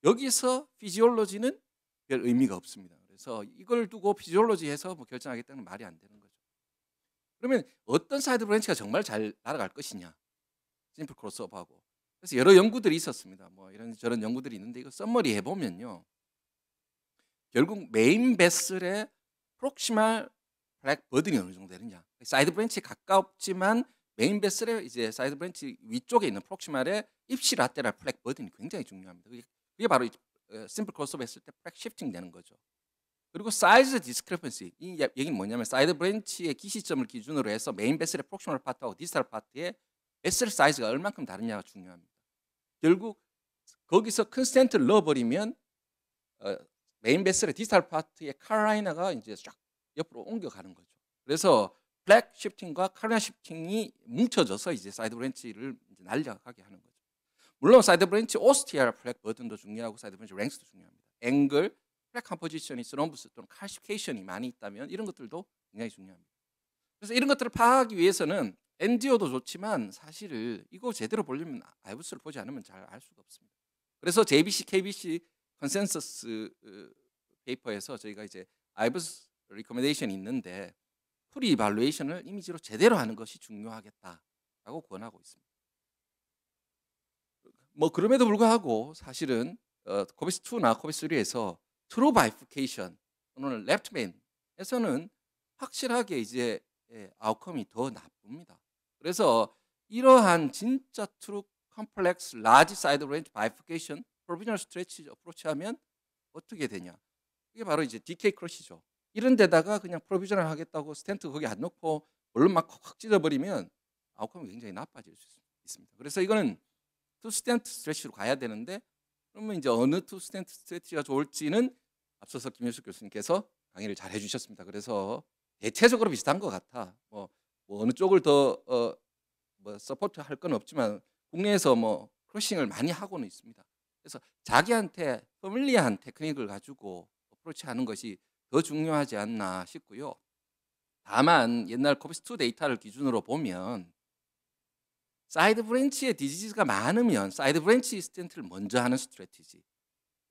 여기서 피지올로지는 별 의미가 없습니다. 그래서 이걸 두고 피지올로지해서 뭐 결정하겠다는 말이 안 되는 거죠. 그러면 어떤 사이드 브랜치가 정말 잘 날아갈 것이냐? 심플 크로스업하고 그래서 여러 연구들이 있었습니다. 뭐 이런 저런 연구들이 있는데 이거 썸머리 해보면요, 결국 메인 베슬의 프록시말 블랙 버든이 어느 정도 되느냐, 사이드 브랜치 가깝지만 메인 베슬의 이제 사이드 브랜치 위쪽에 있는 프록시말의 입시 라떼랄 플랙 버든이 굉장히 중요합니다. 그게 바로 어, 심플 크로스업 했을 때플랙 시프팅 되는 거죠. 그리고 사이즈 디스크레펀시 이 얘기는 뭐냐면 사이드 브랜치의 기시점을 기준으로 해서 메인 베슬의 프록시멀 파트하고 디지털 파트의 에셀 사이즈가 얼만큼 다르냐가 중요합니다. 결국 거기서 컨센트를 넣어버리면 어, 메인 베셀의 디지털 파트의 카라이나가 이제 쫙 옆으로 옮겨가는 거죠. 그래서 블랙 시프팅과 카라이나 시프팅이 뭉쳐져서 이제 사이드 브랜치를 이제 날려가게 하는 거죠. 물론 사이드 브랜치 OSTR 플렉 버튼도 중요하고 사이드 브랜치 랭스도 중요합니다. 앵글, 플렉 컴포지션이 스럼부스 또는 칼시케이션이 많이 있다면 이런 것들도 굉장히 중요합니다. 그래서 이런 것들을 파악하기 위해서는 엔디오도 좋지만 사실은 이거 제대로 보려면 아이브스를 보지 않으면 잘 알 수가 없습니다. 그래서 JBC, KBC 컨센서스 페이퍼에서 저희가 이제 아이브스 리커멘데이션이 있는데 프리 이발루에이션을 이미지로 제대로 하는 것이 중요하겠다라고 권하고 있습니다. 뭐 그럼에도 불구하고 사실은 어, 코비스 2나 코비스 3에서 트루 바이프케이션 또는 랩트맨에서는 확실하게 이제 예, 아웃컴이 더 나쁩니다. 그래서 이러한 진짜 트루 컴플렉스 라지 사이드 브랜지 바이프케이션 프로비저 스트레치 어프로치 하면 어떻게 되냐? 이게 바로 이제 DK 크러시죠. 이런 데다가 그냥 프로비저널 하겠다고 스탠트 거기 안놓고 얼른 막 콕콕 찢어버리면 아웃컴이 굉장히 나빠질 수 있습니다. 그래서 이거는 투 스탠트 스트레치로 가야 되는데 그러면 이제 어느 투 스탠트 스트레치가 좋을지는 앞서서 김효숙 교수님께서 강의를 잘 해주셨습니다. 그래서 대체적으로 비슷한 것 같아. 뭐뭐 어느 쪽을 더 어, 뭐 서포트 할 건 없지만 국내에서 뭐 크로싱을 많이 하고는 있습니다. 그래서 자기한테 퍼밀리한 테크닉을 가지고 어프로치하는 것이 더 중요하지 않나 싶고요. 다만 옛날 코비스2 데이터를 기준으로 보면 사이드 브랜치의 디지즈가 많으면 사이드 브랜치 스탠트를 먼저 하는 스트레티지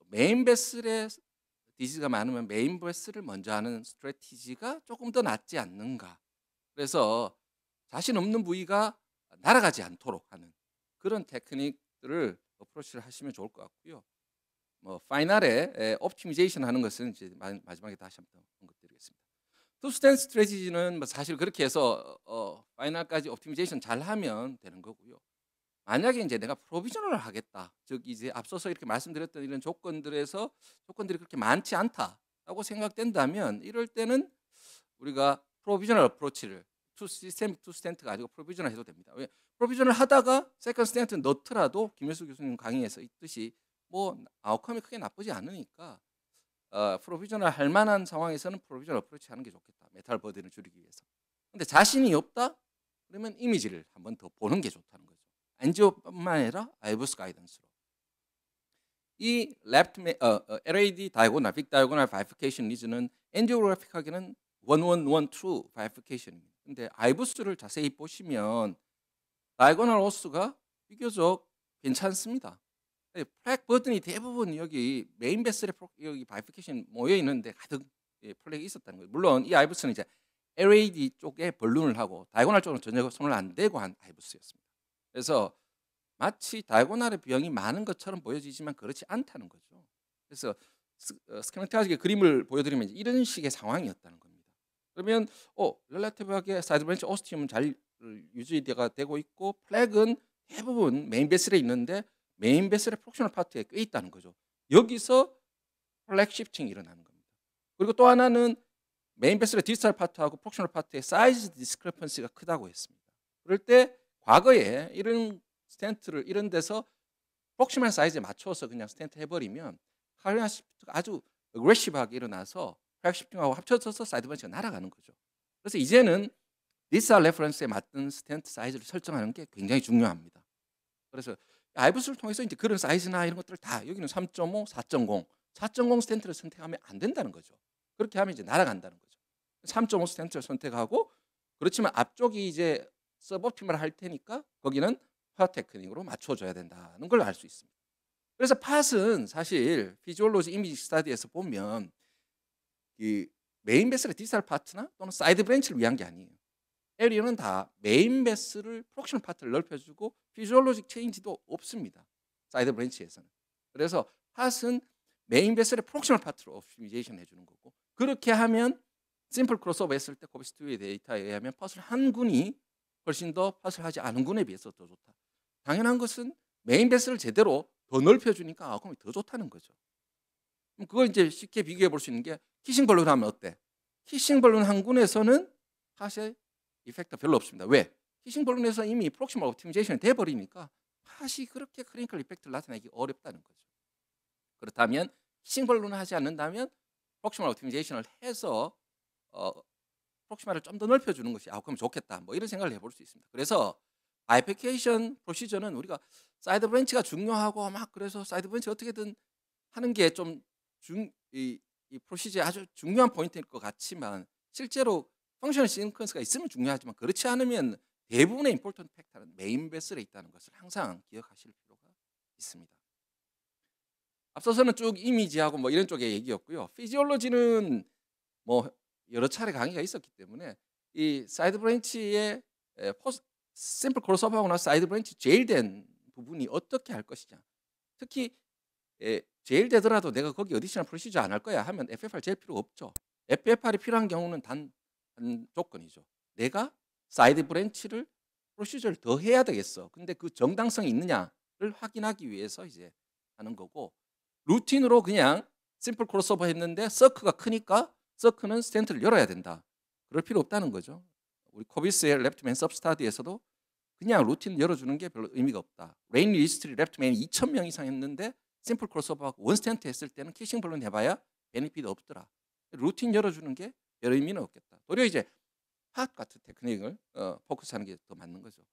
메인 베슬의 디지즈가 많으면 메인 베슬을 먼저 하는 스트레티지가 조금 더 낫지 않는가 그래서 자신 없는 부위가 날아가지 않도록 하는 그런 테크닉들을 어프로치를 하시면 좋을 것 같고요. 뭐 파이널에 옵티미제이션 하는 것은 이제 마지막에 다시 한번 언급드리겠습니다. 투스탠 스트레지는 지뭐 사실 그렇게 해서 어, 파이널까지 옵티미제이션 잘 하면 되는 거고요. 만약에 이제 내가 프로비저을 하겠다. 즉 이제 앞서서 이렇게 말씀드렸던 이런 조건들에서 조건들이 그렇게 많지 않다라고 생각된다면 이럴 때는 우리가 프로비저널 어프로치를 투 시스템 투 스탠트 가지고 프로비저널 해도 됩니다. 왜? 프로비저널 하다가 세컨 스탠트 넣더라도 김효수 교수님 강의에서 있듯이 뭐 아웃컴이 크게 나쁘지 않으니까 어, 프로비저널 할 만한 상황에서는 프로비저 어프로치 하는 게 좋겠다. 메탈 버든을 줄이기 위해서. 근데 자신이 없다? 그러면 이미지를 한번 더 보는 게 좋다는 거죠. 안지오뿐만 아니라 아이브스 가이던스로. 이 left, 어, LAD 다이고나, 빅 다이고나 바이피케이션 리즈는 엔지오그래픽하게는 111 true v e r c a t i o n 입니다 근데 아이부스를 자세히 보시면 다이고널 오스가 비교적 괜찮습니다. 플렉 버튼이 대부분 여기 메인 베스의 여기 바이프케이션 모여 있는데 가득 플랙이 있었다는 거예요. 물론 이아이브스는 이제 l e d 쪽에 벌룬을 하고 다이고널 쪽은 전혀 손을 안 대고 한아이브스였습니다 그래서 마치 다이고널의 비용이 많은 것처럼 보여지지만 그렇지 않다는 거죠. 그래서 스케너티아지게 그림을 보여드리면 이런 식의 상황이었다는 겁니다. 그러면 어 렐라티브하게 사이드 브랜치 오스팀은 잘 어, 유지가 되고 있고 플랙은 대부분 메인 베슬에 있는데 메인 베슬의 프록셔널 파트에 꽤 있다는 거죠. 여기서 플랙 시프팅이 일어나는 겁니다. 그리고 또 하나는 메인 베슬의 디지털 파트하고 프록셔널 파트의 사이즈 디스크레펀시가 크다고 했습니다. 그럴 때 과거에 이런 스탠트를 이런 데서 프록시멀 사이즈에 맞춰서 그냥 스탠트 해버리면 칼리나 시프트가 아주 어그레시브하게 일어나서 110중하고 합쳐져서 사이드벤치가 날아가는 거죠. 그래서 이제는 리사 레퍼런스에 맞는 스탠트 사이즈를 설정하는 게 굉장히 중요합니다. 그래서 아이브스를 통해서 이제 그런 사이즈나 이런 것들을 다 여기는 3.5, 4.0, 4.0 스탠트를 선택하면 안 된다는 거죠. 그렇게 하면 이제 날아간다는 거죠. 3.5 스탠트를 선택하고 그렇지만 앞쪽이 이제 서브옵티할 테니까 거기는 파 테크닉으로 맞춰줘야 된다는 걸 알 수 있습니다. 그래서 팟은 사실 피지올로지 이미지 스타디에서 보면 이 메인 베스가 디지털 파트나 또는 사이드 브랜치를 위한 게 아니에요. 에리어는 다 메인 베스를 프록션 로 파트를 넓혀주고 피지올로직 체인지도 없습니다. 사이드 브랜치에서는. 그래서 팟은 메인 베스를 프로셔널 파트로 옵티미제이션 해주는 거고 그렇게 하면 심플 크로스오버 했을 때 고비스투의 데이터에 의하면 팟을 한 군이 훨씬 더 팟을 하지 않은 군에 비해서 더 좋다. 당연한 것은 메인 베스를 제대로 더 넓혀주니까 아웃컴더 좋다는 거죠. 그걸 이제 쉽게 비교해 볼 수 있는 게 키싱 벌룬 하면 어때? 키싱 벌룬 항군에서는 사실 이펙터 별로 없습니다. 왜? 키싱 벌룬에서 이미 프록시멀 옵티미제이션이 돼 버리니까 다시 그렇게 클리니컬 이펙트를 나타내기 어렵다는 거죠. 그렇다면 키싱 벌룬을 하지 않는다면 프록시멀 옵티미제이션을 해서 어, 프록시마를 좀 더 넓혀 주는 것이 아웃컴이 좋겠다. 뭐 이런 생각을 해볼 수 있습니다. 그래서 바이패케이션 프로시저는 우리가 사이드 브랜치가 중요하고 막 그래서 사이드 브랜치 어떻게든 하는 게좀 중, 이, 이 프로시저의 아주 중요한 포인트일 것 같지만 실제로 펑셔널 시퀀스가 있으면 중요하지만 그렇지 않으면 대부분의 임포턴트 팩터는 메인 베슬에 있다는 것을 항상 기억하실 필요가 있습니다. 앞서서는 쭉 이미지하고 뭐 이런 쪽의 얘기였고요. 피지올로지는 뭐 여러 차례 강의가 있었기 때문에 이 사이드 브랜치의 포스, 샘플 크로스업하고 나서 사이드 브랜치 제일 된 부분이 어떻게 할 것이냐. 특히 에, 제일 되더라도 내가 거기 어디시나 프로시저 안 할 거야 하면 FFR 제일 필요 없죠. FFR이 필요한 경우는 단, 단 조건이죠. 내가 사이드 브랜치를 프로시저를 더 해야 되겠어. 근데 그 정당성이 있느냐를 확인하기 위해서 이제 하는 거고 루틴으로 그냥 심플 크로스오버 했는데 서크가 크니까 서크는 스탠트를 열어야 된다. 그럴 필요 없다는 거죠. 우리 코비스의 랩트맨 서 섭스타디에서도 그냥 루틴 열어주는 게 별로 의미가 없다. 레인 리스트리 랩트맨 이2천명 이상 했는데 샘플 크로스오버하고 원스탠트 했을 때는 캐싱 블론 해봐야 베네핏이 없더라. 루틴 열어주는 게 여러 의미는 없겠다. 도리어 이제 파 같은 테크닉을 어, 포커스하는 게 더 맞는 거죠.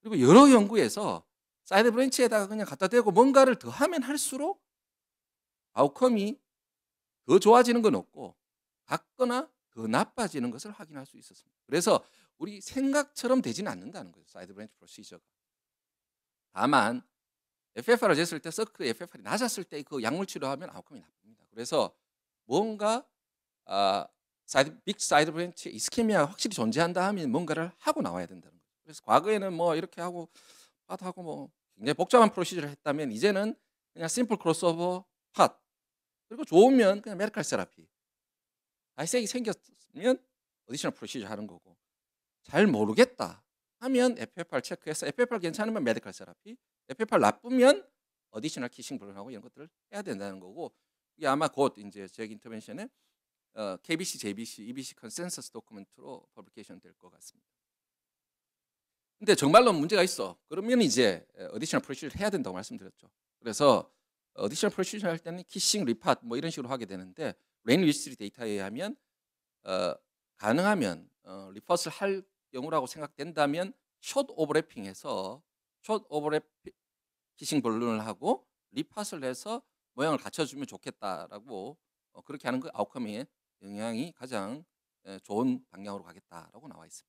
그리고 여러 연구에서 사이드 브랜치에다가 그냥 갖다 대고 뭔가를 더 하면 할수록 아웃컴이 더 좋아지는 건 없고 같거나 더 나빠지는 것을 확인할 수 있었습니다. 그래서 우리 생각처럼 되지는 않는다는 거죠. 사이드 브랜치 프로시저가. 다만 FFR을 쟀을 때 서크 FFR이 낮았을 때 그 약물 치료하면 아웃컴이 나쁩니다. 그래서 뭔가 아, 사이드, 빅 사이드 브랜치 이스케미아가 확실히 존재한다 하면 뭔가를 하고 나와야 된다는 거죠. 그래서 과거에는 뭐 이렇게 하고 팟 하고 뭐 굉장히 복잡한 프로시저를 했다면 이제는 그냥 심플 크로스오버 팟 그리고 좋으면 그냥 메디칼 세라피 아 발색이 생겼으면 어디시나 프로시저 하는 거고 잘 모르겠다 하면 FFR 체크해서 FFR 괜찮으면 메디컬 세라피 네, 페이팔 나쁘면 어디셔널 키싱 불능하고 이런 것들을 해야 된다는 거고 이게 아마 곧 이제 제 인터벤션에 어, KBC, JBC, EBC 컨센서스 도큐먼트로 퍼블리케이션 될 것 같습니다. 근데 정말로 문제가 있어. 그러면 이제 어디셔널 프로시를 해야 된다고 말씀드렸죠. 그래서 어디셔널 프로시를 할 때는 키싱, 리팟 뭐 이런 식으로 하게 되는데 레인 리스트리 데이터에 의하면 어, 가능하면 어, 리퍼스를 할 경우라고 생각된다면 숏 오버래핑해서 숏 오버래핑 피싱 본론을 하고 리팟을 해서 모양을 갖춰주면 좋겠다라고 어, 그렇게 하는 그 아웃컴에 영향이 가장 에, 좋은 방향으로 가겠다라고 나와 있습니다.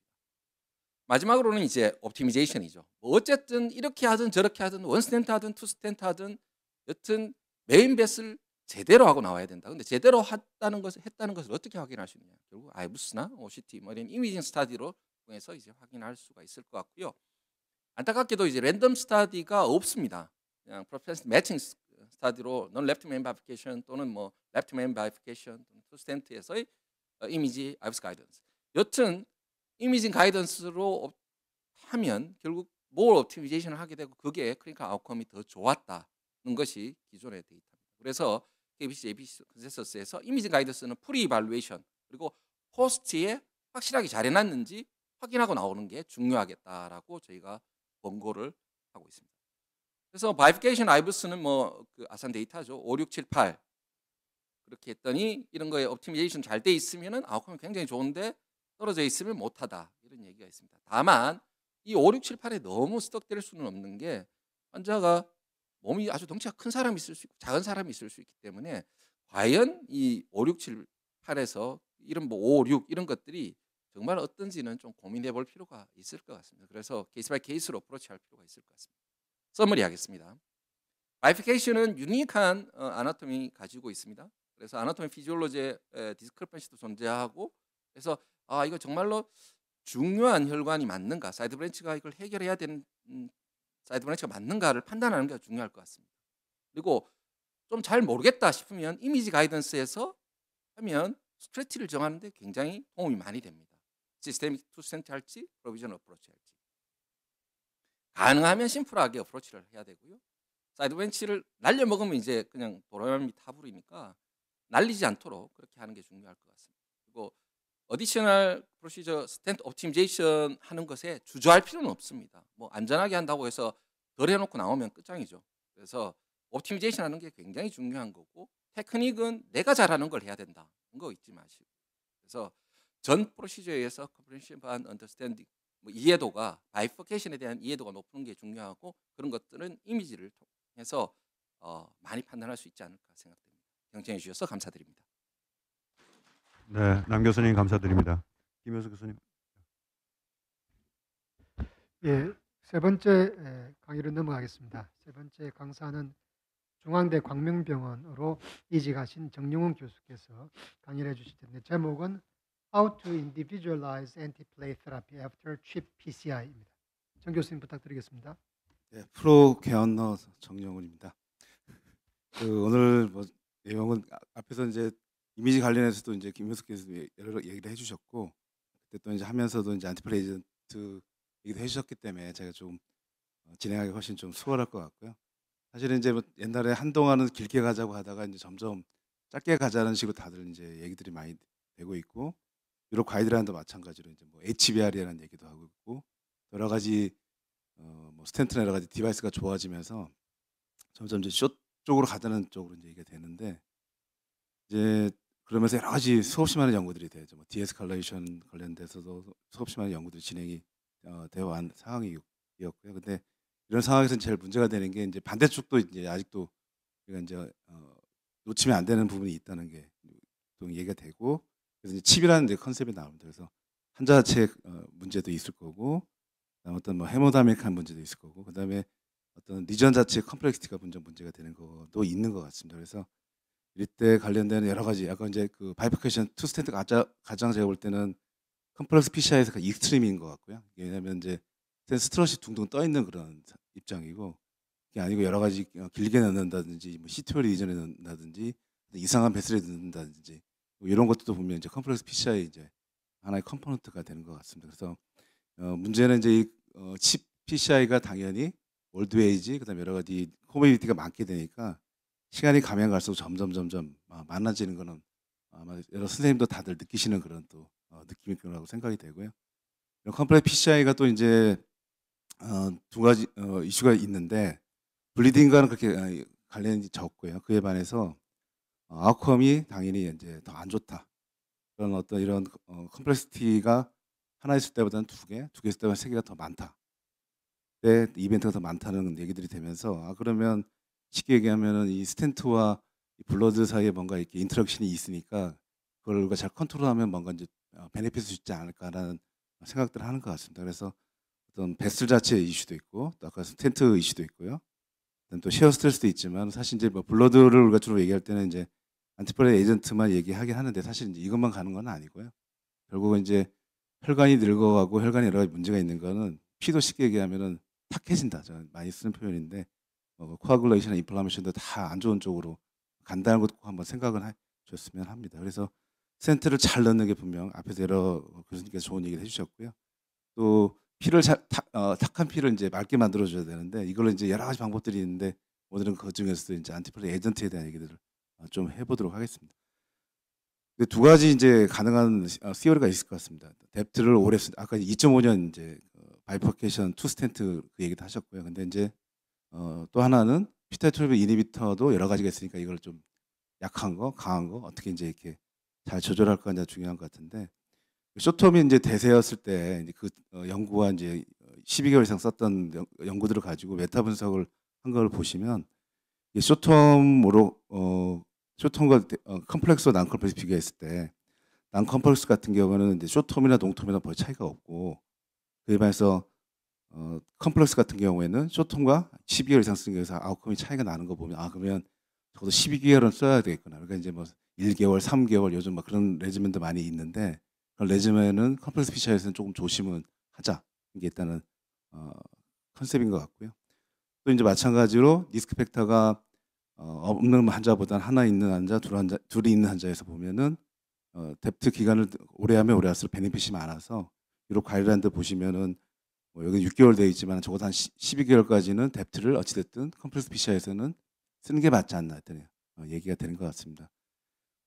마지막으로는 이제 옵티미제이션이죠. 뭐 어쨌든 이렇게 하든 저렇게 하든 원스텐트 하든 투스텐트 하든 여튼 메인 뱃을 제대로 하고 나와야 된다. 근데 제대로 했다는 것을 했다는 것을 어떻게 확인할 수 있냐? 결국 아이부스나 OCT 뭐 이런 이미징 스타디로 통해서 이제 확인할 수가 있을 것 같고요. 안타깝게도 이제 랜덤 스타디가 없습니다. 그냥 프로페스 매칭 스타디로 넌 레프트맨 바이피케이션 또는 뭐 레프트맨 바이피케이션 투스텐트에서의 이미지 아이브스 가이던스. 여튼 이미징 가이던스로 하면 결국 뭘 옵티미제이션을 하게 되고 그게 클리니컬 아웃컴이 더 좋았다는 것이 기존의 데이터입니다. 그래서 KBC, ABC 컨센서스에서 이미징 가이던스는 프리 이발루에이션 그리고 포스트에 확실하게 잘 해놨는지 확인하고 나오는 게 중요하겠다라고 저희가 권고를 하고 있습니다. 그래서 바이피케이션 아이브스는 뭐그 아산 데이터죠. 5, 6, 7, 8 그렇게 했더니 이런 거에 옵티미제이션 잘 돼있으면 아웃컴이 굉장히 좋은데 떨어져 있으면 못하다 이런 얘기가 있습니다. 다만 이 5, 6, 7, 8에 너무 스톡될 수는 없는 게 환자가 몸이 아주 덩치가 큰 사람이 있을 수 있고 작은 사람이 있을 수 있기 때문에 과연 이 5, 6, 7, 8에서 이런 뭐 5, 6 이런 것들이 정말 어떤지는 좀 고민해 볼 필요가 있을 것 같습니다. 그래서 케이스 바이 케이스로 프로치할 필요가 있을 것 같습니다. 써머리하겠습니다. 바이피케이션은 유니크한 아나토미 어, 가지고 있습니다. 그래서 아나토미 피지올로지의 디스크레판시도 존재하고 그래서 아 이거 정말로 중요한 혈관이 맞는가 사이드 브랜치가 이걸 해결해야 되는 음, 사이드 브랜치가 맞는가를 판단하는 게 중요할 것 같습니다. 그리고 좀 잘 모르겠다 싶으면 이미지 가이던스에서 하면 스트레치를 정하는데 굉장히 도움이 많이 됩니다. 시스템 투센트 할지 프로비전 어프로치 할지 가능하면 심플하게 어프로치를 해야 되고요. 사이드 벤치를 날려먹으면 이제 그냥 도라미 탑으로이니까 날리지 않도록 그렇게 하는 게 중요할 것 같습니다. 그리고 어디셔널 프로시저 스탠드 옵티미제이션 하는 것에 주저할 필요는 없습니다. 뭐 안전하게 한다고 해서 덜 해놓고 나오면 끝장이죠. 그래서 옵티미제이션 하는 게 굉장히 중요한 거고 테크닉은 내가 잘하는 걸 해야 된다는 거 잊지 마시고 그래서 전 프로시저에 서 c o 리시 r e h e n s i 반 u n d e r 뭐 이해도가 바이퍼케이션에 대한 이해도가 높은 게 중요하고 그런 것들은 이미지를 통해서 어, 많이 판단할 수 있지 않을까 생각됩니다. 경청해 주셔서 감사드립니다. 네, 남 교수님 감사드립니다. 김효수 교수님. 예, 세 번째 강의로 넘어가겠습니다. 세 번째 강사는 중앙대 광명병원으로 이직하신 정용훈 교수께서 강의를 해주실 텐데 제목은 How to Individualize Anti-Play Therapy After CHIP PCI입니다. 정 교수님 부탁드리겠습니다. 네, 프로 개언너 어, 정영훈입니다. 그 오늘 뭐 내용은 아, 앞에서 이제 이미지 관련해서도 이제 김효석 교수 예, 여러 얘기를 해주셨고 그때 또 이제 하면서도 이제 안티플레이전트 얘기도 해주셨기 때문에 제가 좀 어, 진행하기 훨씬 좀 수월할 것 같고요. 사실은 이제 뭐 옛날에 한동안은 길게 가자고 하다가 이제 점점 짧게 가자는 식으로 다들 이제 얘기들이 많이 되고 있고 유럽 가이드라인도 마찬가지로 이제 뭐 HBR이라는 얘기도 하고 있고 여러 가지 어, 뭐 스탠트나 여러 가지 디바이스가 좋아지면서 점점 이제 숏 쪽으로 가자는 쪽으로 이제 얘기가 되는데 이제 그러면서 여러 가지 수없이 많은 연구들이 되죠. 뭐디에스컬레이션 관련돼서도 수없이 많은 연구들이 진행이 어, 되어 온 상황이었고요. 근데 이런 상황에서 는 제일 문제가 되는 게 이제 반대쪽도 이제 아직도 우리가 이제 어, 놓치면 안 되는 부분이 있다는 게좀 얘기가 되고 그래서 이제 칩이라는 이제 컨셉이 나옵니다. 그래서 한자책 어, 문제도 있을 거고 어떤 뭐 해모다믹한 문제도 있을 거고 그다음에 어떤 리전 자체의 컴플렉시티가 문제 문제가 되는 것도 있는 것 같습니다. 그래서 이때 관련된 여러 가지 약간 이제 그 바이퍼케이션 투 스탠드 가장 가장 제가 볼 때는 컴플렉스 피시에서 익스트림인 것 같고요. 왜냐하면 이제 스트럿이 둥둥 떠 있는 그런 입장이고 그게 아니고 여러 가지 어, 길게 넣는다든지 뭐 시토리 이전에 넣는다든지 이상한 배스를 넣는다든지 뭐 이런 것들도 보면 이제 컴플렉스 PCI 이제 하나의 컴포넌트가 되는 것 같습니다. 그래서 어, 문제는 이제 이, 어, 칩 PCI가 당연히 월드웨이지 그다음에 여러 가지 코모디티가 많게 되니까 시간이 가면 갈수록 점점 점점 아, 많아지는 거는 아마 여러 선생님도 다들 느끼시는 그런 또 어, 느낌일 거라고 생각이 되고요. 이런 컴플렉스 PCI가 또 이제 어, 두 가지 어, 이슈가 있는데 블리딩과는 그렇게 아, 관련이 적고요. 그에 반해서 어, 아웃컴이 당연히 이제 더 안 좋다. 그런 어떤 이런 어, 컴플렉시티가 하나 있을 때보다는 두 개, 두 개 있을 때보다 세 개가 더 많다. 때 네, 이벤트가 더 많다는 얘기들이 되면서 아 그러면 쉽게 얘기하면은 이 스탠트와 이 블러드 사이에 뭔가 이렇게 인터랙션이 있으니까 그걸 우리가 잘 컨트롤하면 뭔가 이제 베네핏을 어, 주지 않을까라는 생각들을 하는 것 같습니다. 그래서 어떤 베슬 자체의 이슈도 있고 또 아까 스탠트 이슈도 있고요. 또 쉐어 스트레스도 있지만 사실 이제 뭐 블러드를 우리가 주로 얘기할 때는 이제 안티파레 에이전트만 얘기하긴 하는데 사실 이것만 가는 건 아니고요. 결국은 이제 혈관이 늙어가고 혈관에 여러 가지 문제가 있는 거는 피도 쉽게 얘기하면은 탁해진다. 저는 많이 쓰는 표현인데 뭐코아글레이션이 그 인플라메이션도 다 안 좋은 쪽으로 간단한 것도 한번 생각을 해 줬으면 합니다. 그래서 센트를 잘 넣는 게 분명 앞에서 여러 교수님께서 좋은 얘기를 해주셨고요. 또 피를 잘, 탁, 어, 탁한 피를 이제 맑게 만들어줘야 되는데 이걸로 이제 여러 가지 방법들이 있는데 오늘은 그 중에서도 이제 안티플레 이 에이전트에 대한 얘기들을 아, 좀 해보도록 하겠습니다. 근두 가지 이제 가능한 시어리가 어, 있을 것 같습니다. 뎁트를 오래 쓴 아까 2.5년 이제 어, 바이퍼케이션 투스텐트그 얘기도 하셨고요. 근데 이제 어, 또 하나는 피타토르 이니비터도 여러 가지가 있으니까 이걸 좀 약한 거, 강한 거 어떻게 이제 이렇게 잘 조절할 거냐 중요한 것 같은데 쇼톰이 이제 대세였을 때 이제 그 어, 연구와 이제 12개월 이상 썼던 연구들을 가지고 메타 분석을 한걸 보시면 쇼톰으로 어, 쇼텀과 어, 컴플렉스와 난컴플렉스 비교했을 때 난컴플렉스 같은 경우는 이제 쇼텀이나 동텀이나별 차이가 없고 그에 반해서 어, 컴플렉스 같은 경우에는 쇼텀과 12개월 이상 쓰는 경우에서 아웃컴이 차이가 나는 거 보면 아 그러면 적어도 12개월은 써야 되겠구나. 그러니까 이제 뭐 1개월, 3개월 요즘 막 그런 레지멘도 많이 있는데 그런 레지멘은 컴플렉스 피처에서는 조금 조심은 하자. 이게 일단은 어, 컨셉인 것 같고요. 또 이제 마찬가지로 리스크 팩터가 어, 없는 환자보다는 하나 있는 환자, 둘 환자, 둘이 있는 환자에서 보면은 어, 뎁트 기간을 오래 하면 오래 할수록 베네핏이 많아서 유럽 가이드라인드 보시면은 뭐 여기 6개월 돼 있지만 적어도 한 12개월까지는 뎁트를 어찌됐든 컴플렉스 피셔에서는 쓰는 게 맞지 않나 했더니 어, 얘기가 되는 것 같습니다.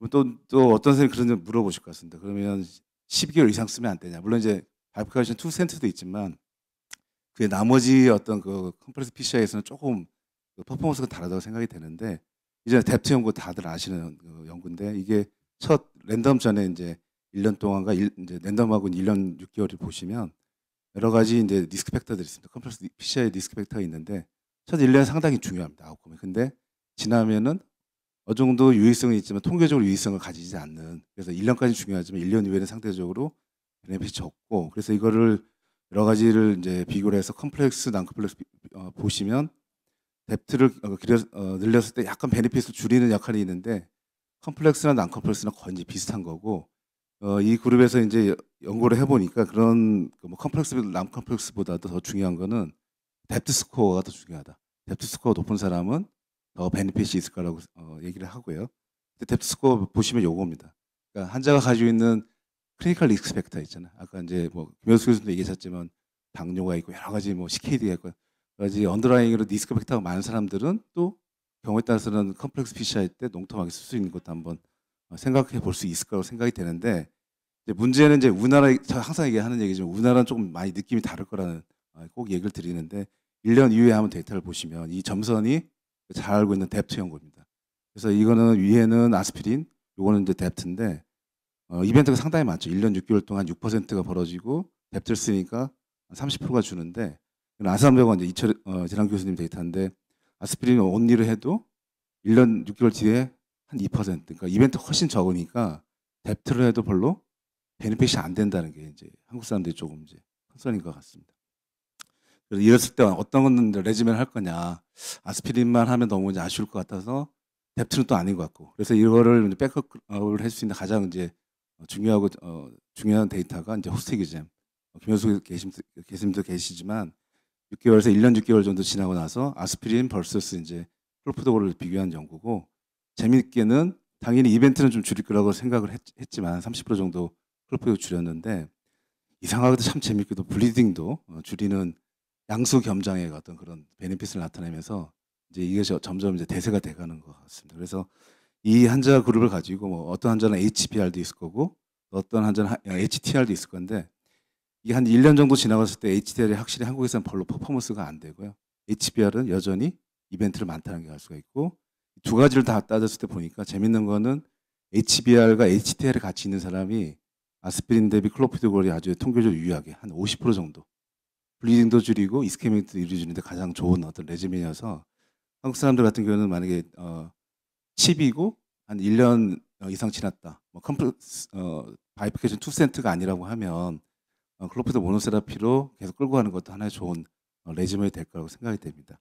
또또 어떤 선생님 그런 점 물어보실 것 같습니다. 그러면 12개월 이상 쓰면 안 되냐? 물론 이제 발표하신 2센트도 있지만 그 나머지 어떤 그 컴프레스 피셔에서는 조금 그 퍼포먼스가 다르다고 생각이 되는데 이제 뎁트 연구 다들 아시는 그 연구인데 이게 첫 랜덤 전에 이제 1년 동안과 일, 이제 랜덤하고 1년 6개월을 보시면 여러 가지 이제 리스크 팩터들이 있습니다. 컴플렉스 PCI 리스크 팩터가 있는데 첫 1년 상당히 중요합니다. 아웃컴이. 근데 지나면은 어느 정도 유의성이 있지만 통계적으로 유의성을 가지지 않는 그래서 1년까지 중요하지만 1년 이후에는 상대적으로 베네핏이 적고 그래서 이거를 여러 가지를 이제 비교를 해서 컴플렉스, 난컴플렉스 어, 보시면 뎁트를 길어, 어, 늘렸을 때 약간 베네핏을 줄이는 역할이 있는데 컴플렉스나 난컴플렉스나 거의 비슷한 거고 어, 이 그룹에서 이제 연구를 해보니까 그런 그 뭐 컴플렉스 난컴플렉스보다도 더 중요한 거는 뎁트 스코어가 더 중요하다. 뎁트 스코어 높은 사람은 더 베네핏이 있을 거라고 어, 얘기를 하고요. 근데 뎁트 스코어 보시면 요겁니다. 그러니까 환자가 가지고 있는 크리니컬 리스펙터 있잖아 아까 이제 뭐 김현수 교수님도 얘기하셨지만 당뇨가 있고 여러 가지 뭐 CKD가 있고 이제 언더라잉으로 디스크 팩터가 많은 사람들은 또 경우에 따라서는 컴플렉스 PCI 때 농토막이 쓸수 있는 것도 한번 어, 생각해 볼 수 있을 거라고 생각이 되는데 이제 문제는 이제 우리나라 항상 얘기하는 얘기지만 우리나라는 조금 많이 느낌이 다를 거라는 어, 꼭 얘기를 드리는데 1년 이후에 한번 데이터를 보시면 이 점선이 잘 알고 있는 뎁트형 입니다 그래서 이거는 위에는 아스피린, 요거는 이제 뎁트인데 어, 이벤트가 상당히 많죠. 1년 6개월 동안 6%가 벌어지고 뎁트를 쓰니까 30%가 주는데 아산병원 이제 이철 어, 재난 교수님 데이터인데 아스피린이 온리를 해도 1년 6개월 뒤에 한 2% 그러니까 이벤트 훨씬 적으니까 뎁트를 해도 별로 베네핏이 안 된다는 게 이제 한국 사람들이 조금 이제 컨설인 것 같습니다. 그래서 이랬을 때 어떤 건 레지멘을 할 거냐 아스피린만 하면 너무 이제 아쉬울 것 같아서 뎁트는 또 아닌 것 같고 그래서 이거를 이제 백업을 할 수 있는 가장 이제 중요하고 어, 중요한 데이터가 이제 호스트 기잼 김현수 교수도 계시지만 6개월에서 1년 6개월 정도 지나고 나서 아스피린 벌서스 이제 프로포도고를 비교한 연구고 재미있게는 당연히 이벤트는 좀 줄일 거라고 생각을 했, 지만30% 정도 프로포도 줄였는데 이상하게도 참재미있게도 블리딩도 어, 줄이는 양수 겸장의 어떤 그런 베네핏을 나타내면서 이제 이게 점점 이제 대세가 돼가는 것 같습니다. 그래서 이 환자 그룹을 가지고 뭐 어떤 환자는 HBR도 있을 거고 어떤 환자는 HTR도 있을 건데 이게 한 1년 정도 지나갔을 때 HDR이 확실히 한국에서는 별로 퍼포먼스가 안 되고요. HBR은 여전히 이벤트를 많다는 게 알 수가 있고 두 가지를 다 따졌을 때 보니까 재밌는 거는 HBR과 HDR이 같이 있는 사람이 아스피린 대비 클로피드골이 아주 통계적으로 유효하게 한 50% 정도 블리딩도 줄이고 이스케믹도 줄이주는데 가장 좋은 어떤 레지멘이어서 한국 사람들 같은 경우는 만약에 어, 칩이고 한 1년 어, 이상 지났다 뭐 컴플 어, 바이프케이션 2센트가 아니라고 하면 어, 클로피드 모노세라피로 계속 끌고 가는 것도 하나의 좋은 어, 레짐이 지될 거라고 생각이 됩니다.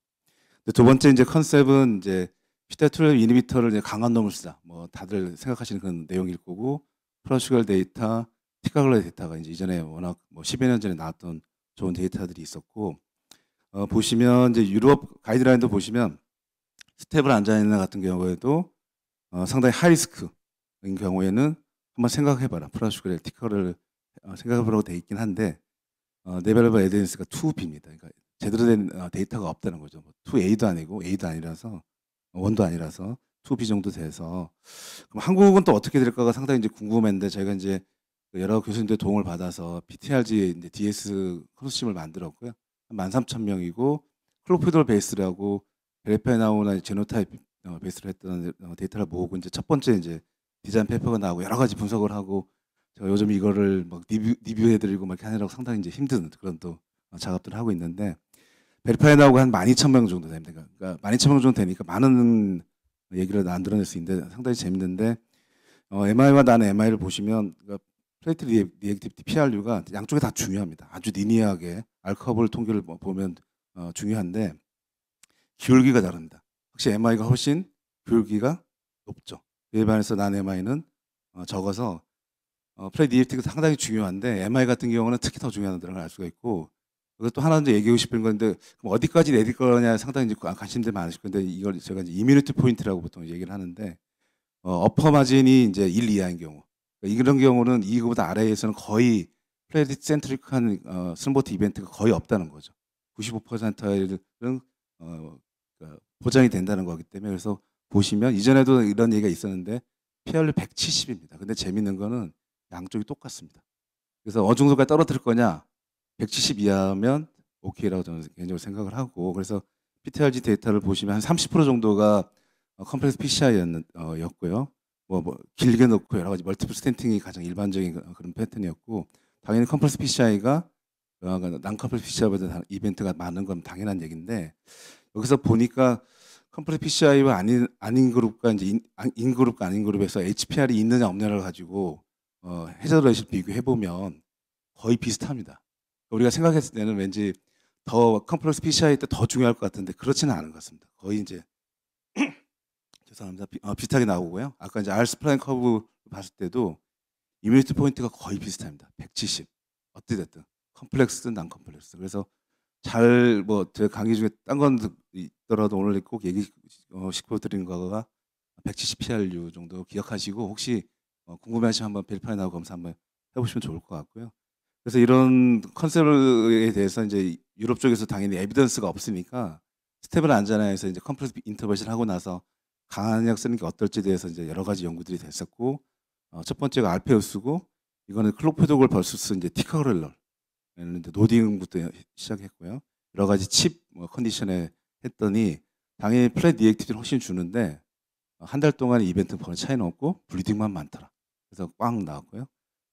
두 번째 이제 컨셉은 이제 피타툴 이니비터를 이제 강한 놈을 쓰자. 뭐 다들 생각하시는 그런 내용일 거고 프라슈갈 데이터, 티카글라 데이터가 이제 이전에 워낙 뭐 10여 년 전에 나왔던 좋은 데이터들이 있었고 어, 보시면 이제 유럽 가이드라인도 보시면 스텝을 앉아 있는 같은 경우에도 어, 상당히 하이스크인 경우에는 한번 생각해봐라. 프라슈갈 티카를 어, 생각해보라고 돼 있긴 한데 어, 네벨버 에덴스가 2B입니다. 그러니까 제대로 된 어, 데이터가 없다는 거죠. 뭐 2A도 아니고 A도 아니라서 원도 아니라서 2B 정도 돼서 그럼 한국은 또 어떻게 될까가 상당히 이제 궁금했는데 저희가 이제 그 여러 교수님들 도움을 받아서 PTRG 이제 DS 컨소시엄을 만들었고요. 한 13,000명이고 클로피돌 베이스라고 베레페나우나 제노타입 어, 베이스로 했던 데이터를 모으고 이제 첫 번째 이제 디자인 페퍼가 나오고 여러 가지 분석을 하고 제가 요즘 이거를 막 리뷰, 리뷰해드리고 막 하느라고 상당히 이제 힘든 그런 또 작업들을 하고 있는데 베리파이 나오고 한 12,000명 정도 됩니다. 그러니까 12,000명 정도 되니까 많은 얘기를 만들어낼 수 있는데 상당히 재밌는데 어, MI와 나는 MI를 보시면 그 플레이트 리액티브티 PRU가 양쪽에 다 중요합니다. 아주 리니어하게 알코올 통계를 보면 어, 중요한데 기울기가 다릅니다. 확실히 MI가 훨씬 기울기가 높죠. 일반에서 난 MI는 어, 적어서 어, 프레디 e 티 t 가 상당히 중요한데 MI 같은 경우는 특히 더중요한 들어갈 알 수가 있고 그것도 하나 더 얘기하고 싶은 건데 그럼 어디까지 내릴 거냐 상당히 이제 관심들 많으실 건데 이걸 제가 이제 이뮤니티 포인트라고 보통 얘기를 하는데 어, 어퍼 마진이 이제 1 이하인 경우 그러니까 이런 경우는 이거보다 아래에서는 거의 프레디 센트릭한 어, 슬노보트 이벤트가 거의 없다는 거죠. 95%는 어, 그러니까 보장이 된다는 거기 때문에 그래서 보시면 이전에도 이런 얘기가 있었는데 피알리 170입니다. 근데 재밌는 거는 양쪽이 똑같습니다. 그래서 어느 정도까지 떨어뜨릴 거냐? 170 이하면 오케이라고 저는 개인적으로 생각을 하고 그래서 PTRG 데이터를 보시면 한 30% 정도가 어, 컴플렉스 PCI였고요. 어, 뭐, 뭐 길게 놓고 여러 가지 멀티플 스탠팅이 가장 일반적인 그, 그런 패턴이었고 당연히 컴플렉스 PCI가 난컴플렉스 PCI보다 이벤트가 많은 건 당연한 얘기인데 여기서 보니까 컴플렉스 PCI와 아닌 아닌 그룹과 이제 인, 아, 인 그룹과 아닌 그룹에서 HPR이 있느냐 없느냐를 가지고 어, 해저드런실 비교해보면 거의 비슷합니다. 우리가 생각했을 때는 왠지 더 컴플렉스 PCI 때더 중요할 것 같은데 그렇지는 않은 것 같습니다. 거의 이제 죄송합니다. 비, 어, 비슷하게 나오고요. 아까 이제 R 스플라인 커브 봤을 때도 이뮤니티 포인트가 거의 비슷합니다. 170. 어떻게 됐든 컴플렉스든 난 컴플렉스. 그래서 잘 뭐제 강의 중에 딴 건 있더라도 오늘 꼭 얘기 어, 시켜드린 거가 170 PRU 정도 기억하시고 혹시 어, 궁금해하시면 한번 벨판에 나오고 검사 한번 해보시면 좋을 것 같고요. 그래서 이런 컨셉에 대해서 이제 유럽 쪽에서 당연히 에비던스가 없으니까 스텝을 안전화해서 이제 컴플레스 인터벌션 하고 나서 강한 약 쓰는 게 어떨지에 대해서 이제 여러 가지 연구들이 됐었고 어, 첫 번째가 알페우스고 이거는 클로페독을 벌수스 이제 티카그렐럴 했는데 노딩부터 시작했고요. 여러 가지 칩 뭐 컨디션에 했더니 당연히 플랫 리액티비를 훨씬 주는데 한 달 동안 이벤트 번호 차이는 없고 블리딩만 많더라. 그래서 꽝 나왔고요.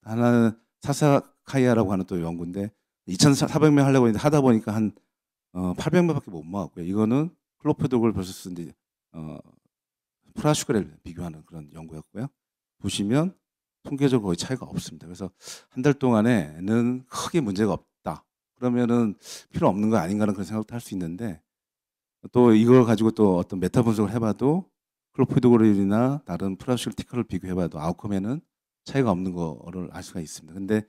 하나는 사사카이아라고 하는 또 연구인데 2,400명 하려고 했는데 하다 보니까 한 800명밖에 어, 못 모았고요. 이거는 클로페독을 벌써 쓴 어, 프라슈그를 비교하는 그런 연구였고요. 보시면 통계적으로 거의 차이가 없습니다. 그래서 한 달 동안에는 크게 문제가 없다. 그러면은 필요 없는 거 아닌가라는 그런 생각도 할 수 있는데 또 이걸 가지고 또 어떤 메타 분석을 해봐도 클로피도고르이나 다른 프라슈티커를 비교해봐도 아웃컴에는 차이가 없는 거를 알 수가 있습니다. 근데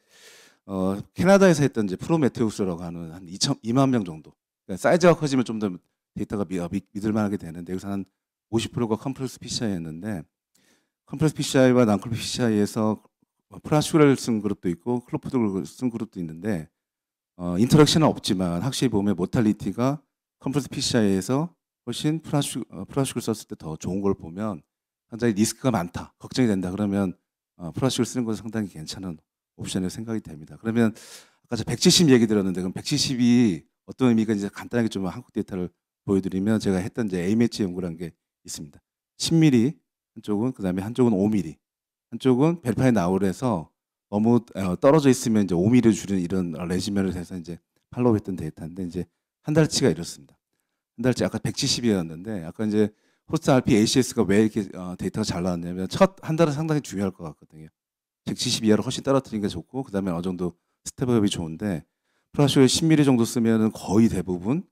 어, 캐나다에서 했던 이제 프로메테우스라고 하는 한 2천 2만 명 정도. 그러니까 사이즈가 커지면 좀 더 데이터가 미, 어, 믿을만하게 되는데 여기서 한 50%가 컴플렉스 PCI였는데 컴플렉스 PCI와 난컴플렉 PCI에서 프라슈를 쓴 그룹도 있고 클로프드를 쓴 그룹도 있는데 어, 인터랙션은 없지만 확실히 보면 모탈리티가 컴플렉스 PCI에서 훨씬 프라슈 어, 프라슈를 썼을 때 더 좋은 걸 보면 환자의 리스크가 많다 걱정이 된다 그러면 어, 플라스틱을 쓰는 것은 상당히 괜찮은 옵션이 라고 생각이 됩니다. 그러면 아까 170 얘기 들었는데 그럼 170이 어떤 의미가 이제 간단하게 좀 한국 데이터를 보여드리면 제가 했던 이제 A매치 연구란 게 있습니다. 10mm 한쪽은 그다음에 한쪽은 5mm 한쪽은 벨파인 나홀에서 너무 어, 떨어져 있으면 이제 5mm를 줄이는 이런 레지면을 해서 이제 팔로우했던 데이터인데 이제 한 달치가 이렇습니다. 한 달치 아까 170이었는데 아까 이제 포스트 RP ACS가 왜 이렇게 어, 데이터가 잘 나왔냐면 첫 한 달은 상당히 중요할 것 같거든요. 170 이하로 훨씬 떨어뜨리는 게 좋고 그다음에 어느 정도 스텝업이 좋은데 플라쇼에 10mm 정도 쓰면 거의 대부분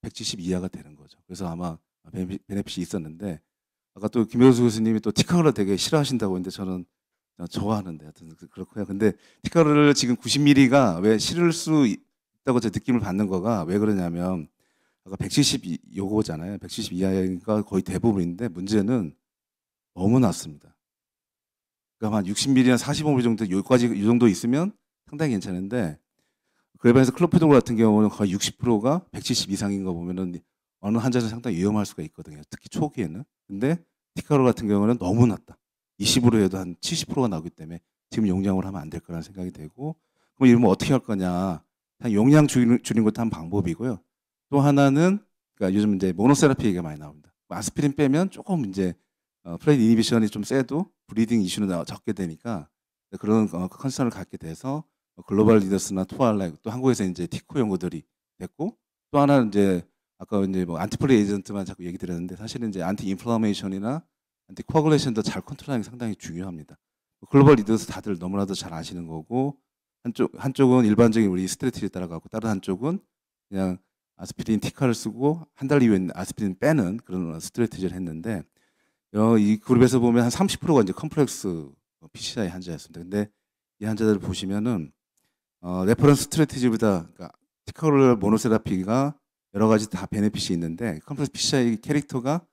170 이하가 되는 거죠. 그래서 아마 베네핏이 있었는데 아까 또 김효수 교수님이 또 티카로를 되게 싫어하신다고 했는데 저는 어, 좋아하는데 하여튼 그, 그렇고요. 근데 티카로를 지금 90mm가 왜 싫을 수 있다고 제 느낌을 받는 거가 왜 그러냐면 아까 170 요거잖아요. 170 이하니까 거의 대부분인데 문제는 너무 낮습니다. 그러니까 한 60mm나 45mm 정도 여기까지 이 정도 있으면 상당히 괜찮은데 그래반에서 클로피돌 같은 경우는 거의 60%가 170 이상인 거 보면은 어느 환자는 상당히 위험할 수가 있거든요. 특히 초기에는. 근데 티카로 같은 경우는 너무 낮다. 20으로 해도 한 70%가 나오기 때문에 지금 용량을 하면 안 될 거라는 생각이 되고 그럼 이러면 어떻게 할 거냐. 한 용량 줄인줄인 것도 한 방법이고요. 또 하나는 그러니까 요즘 이제 모노세라피 얘기가 많이 나옵니다. 뭐 아스피린 빼면 조금 이제 어, 프레드 이니비션이 좀 세도 브리딩 이슈는 적게 되니까 그런 어, 컨선을 그 갖게 돼서 글로벌 리더스나 투알라 또 한국에서 이제 티코 연구들이 됐고 또 하나는 이제 아까 이제 뭐 안티플레 에이전트만 자꾸 얘기 드렸는데 사실은 이제 안티 인플라메이션이나 안티 코아글레이션도 잘 컨트롤하는 게 상당히 중요합니다. 글로벌 뭐 리더스 다들 너무나도 잘 아시는 거고 한쪽 한쪽은 일반적인 우리 스트레티를 따라가고 다른 한쪽은 그냥 아스피린 티카를 쓰고 한 달 이후에 아스피린 빼는 그런 스트레티지를 했는데 어, 이 그룹에서 보면 한 30%가 이제 컴플렉스 PCI 환자였습니다. 근데 이 환자들을 보시면은 어, 레퍼런스 스트레티지보다 그러니까 티카를 모노세라피가 여러 가지 다 베네핏이 있는데 컴플렉스 PCI 캐릭터가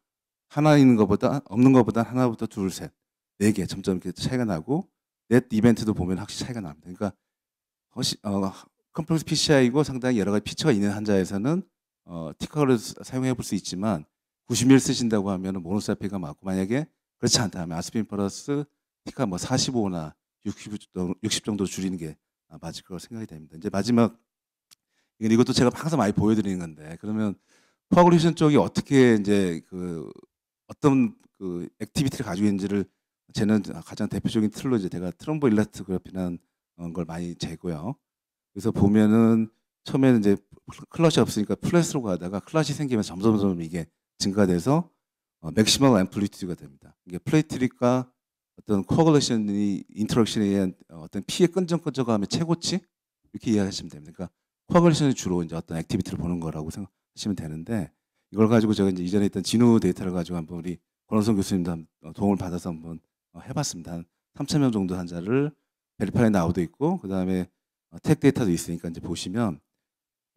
하나 있는 것보다 없는 것보다 하나부터 둘, 셋, 네 개 점점 이렇게 차이가 나고 넷 이벤트도 보면 확실히 차이가 납니다. 그러니까 허시, 어, 컴플렉스 PCI이고 상당히 여러 가지 피처가 있는 환자에서는 어, 티카를 사용해 볼 수 있지만 90일 쓰신다고 하면 모노사피가 맞고 만약에 그렇지 않다 하면 아스피린 플러스 티카 뭐 45나 60 정도, 60 정도 줄이는 게 맞을 거라고 생각이 됩니다. 이제 마지막 이것도 제가 항상 많이 보여드리는 건데 그러면 코아글루션 쪽이 어떻게 이제 그 어떤 그 액티비티를 가지고 있는지를 쟤는 가장 대표적인 틀로 이제 제가 트롬보일라트그래피라는걸 많이 재고요. 그래서 보면은 처음에는 이제 클러시 없으니까 플랫으로 가다가 클러시 생기면서 점점점 이게 증가돼서 어, 맥시멈 앰플리튜드가 됩니다. 이게 플레이트릭과 어떤 코어글레이션이 인터랙션에 의한 어, 어떤 피의 끈적끈적함의 최고치 이렇게 이해하시면 됩니다. 그러니까 코어글레이션이 주로 이제 어떤 액티비티를 보는 거라고 생각하시면 되는데 이걸 가지고 제가 이제 이전에 있던 진우 데이터를 가지고 한번 우리 권원성 교수님도 한, 어, 도움을 받아서 한번 어, 해봤습니다. 한 3천 명 정도 환자를 베리파인 나우도 있고 그 다음에 택 어, 데이터도 있으니까 이제 보시면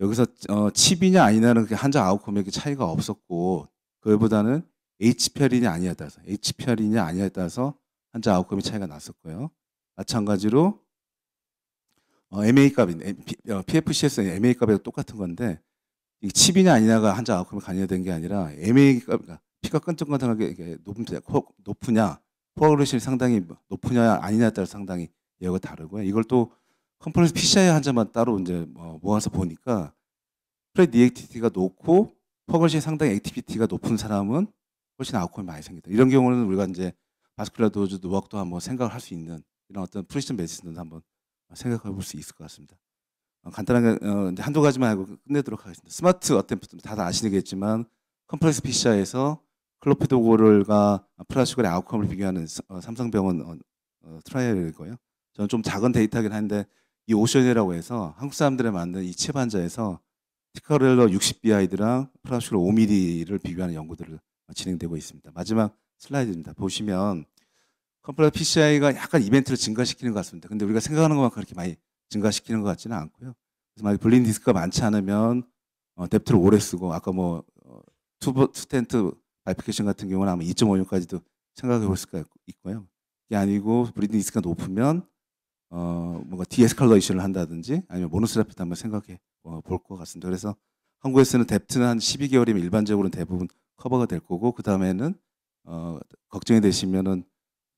여기서 어, 칩이냐 아니냐는 한자 아웃컴의 차이가 없었고 그보다는 HPR이냐 아니냐에 따라서 HPR이냐 아니냐에 따라서 한자 아웃컴이 차이가 났었고요. 마찬가지로 어, MA 값인 PFCS는 어, MA 값에도 똑같은 건데 이 칩이냐 아니냐가 한자 아웃컴이 관여된 게 아니라 MA 값 피가 그러니까 끈적끈적하게 높은냐 높으냐 프로그레션 상당히 높으냐 아니냐에 따라 상당히 얘가 다르고요. 이걸 또 컴퍼니에피 PCI 한 잔만 따로 이제 뭐 모아서 보니까 프레드 e a t 티가 높고 퍼거시에 상당히 액티비티가 높은 사람은 훨씬 아웃컴이 많이 생긴다. 이런 경우는 우리가 이제 바스클라 도즈 노학도 한번 생각할수 있는 이런 어떤 프리즌 메이스는 한번 생각해 볼 수 있을 것 같습니다. 어, 간단하게 어, 한두 가지만 하고 끝내도록 하겠습니다. 스마트 어템프트 다들 아시겠지만 컴플렉스 PCI에서 클로피도고를과 플라슈글의 아웃컴을 비교하는 어, 삼성병원 어, 어 트라이얼이고요. 저는 좀 작은 데이터긴 한데 이 오션이라고 해서 한국 사람들이 만든 이체반자에서 티카렐러 60비하이드랑 플라슈로 5mm를 비교하는 연구들을 진행되고 있습니다. 마지막 슬라이드입니다. 보시면 컴플라스 PCI가 약간 이벤트를 증가시키는 것 같습니다. 근데 우리가 생각하는 것만큼 그렇게 많이 증가시키는 것 같지는 않고요. 그래서 만약 블린 디스크가 많지 않으면 어, 뎁트를 오래 쓰고 아까 뭐 어, 투버 텐트 바이피케이션 같은 경우는 아마 2.5년까지도 생각해 볼 수가 있고요. 이게 아니고 블린 디스크가 높으면 어, 뭔가 디에스컬레이션을 한다든지 아니면 모노스라피도 한번 생각해 어, 볼것 같습니다. 그래서 한국에서는 뎁트는 한 12개월이면 일반적으로 대부분 커버가 될 거고 그 다음에는 어, 걱정이 되시면은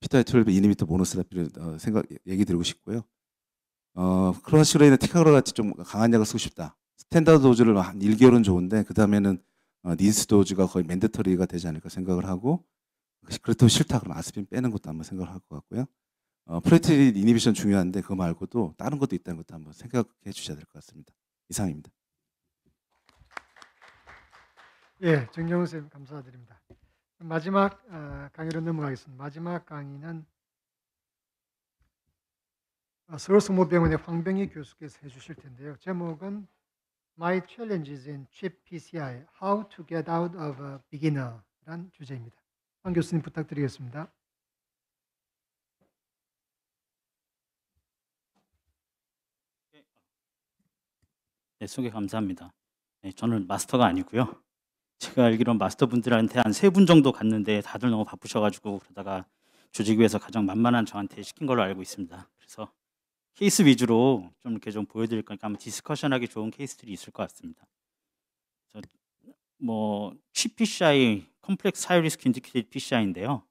피터의 12 이니미터 모노스라피를 어, 생각 예, 얘기 드리고 싶고요. 어, 크로아시로에는 티카그라 같이 좀 강한 약을 쓰고 싶다. 스탠다드 도즈를 한 1개월은 좋은데 그 다음에는 어, 닌스 도즈가 거의 멘데터리가 되지 않을까 생각을 하고 그렇다고 싫다 그러면 아스핀 빼는 것도 한번 생각을 할 것 같고요. 어, 프레틸 이니비션 중요한데 그거 말고도 다른 것도 있다는 것도 한번 생각해 주셔야 될 것 같습니다. 이상입니다. 예, 정정훈 선생님 감사드립니다. 마지막 어, 강의로 넘어가겠습니다. 마지막 강의는 아, 서울성모병원의 황병희 교수께서 해주실 텐데요. 제목은 My Challenges in Chip PCI: How to Get Out of a Beginner란 주제입니다. 황 교수님 부탁드리겠습니다. 네, 소개 감사합니다. 네, 저는 마스터가 아니고요. 제가 알기로는 마스터분들한테 한 세 분 정도 갔는데 다들 너무 바쁘셔가지고 그러다가 조직위에서 가장 만만한 저한테 시킨 걸로 알고 있습니다. 그래서 케이스 위주로 좀 이렇게 좀 보여드릴 거니까 아마 디스커션하기 좋은 케이스들이 있을 것 같습니다. 뭐 GPCI 컴플렉스 하이 리스크 인디케이 PCI인데요.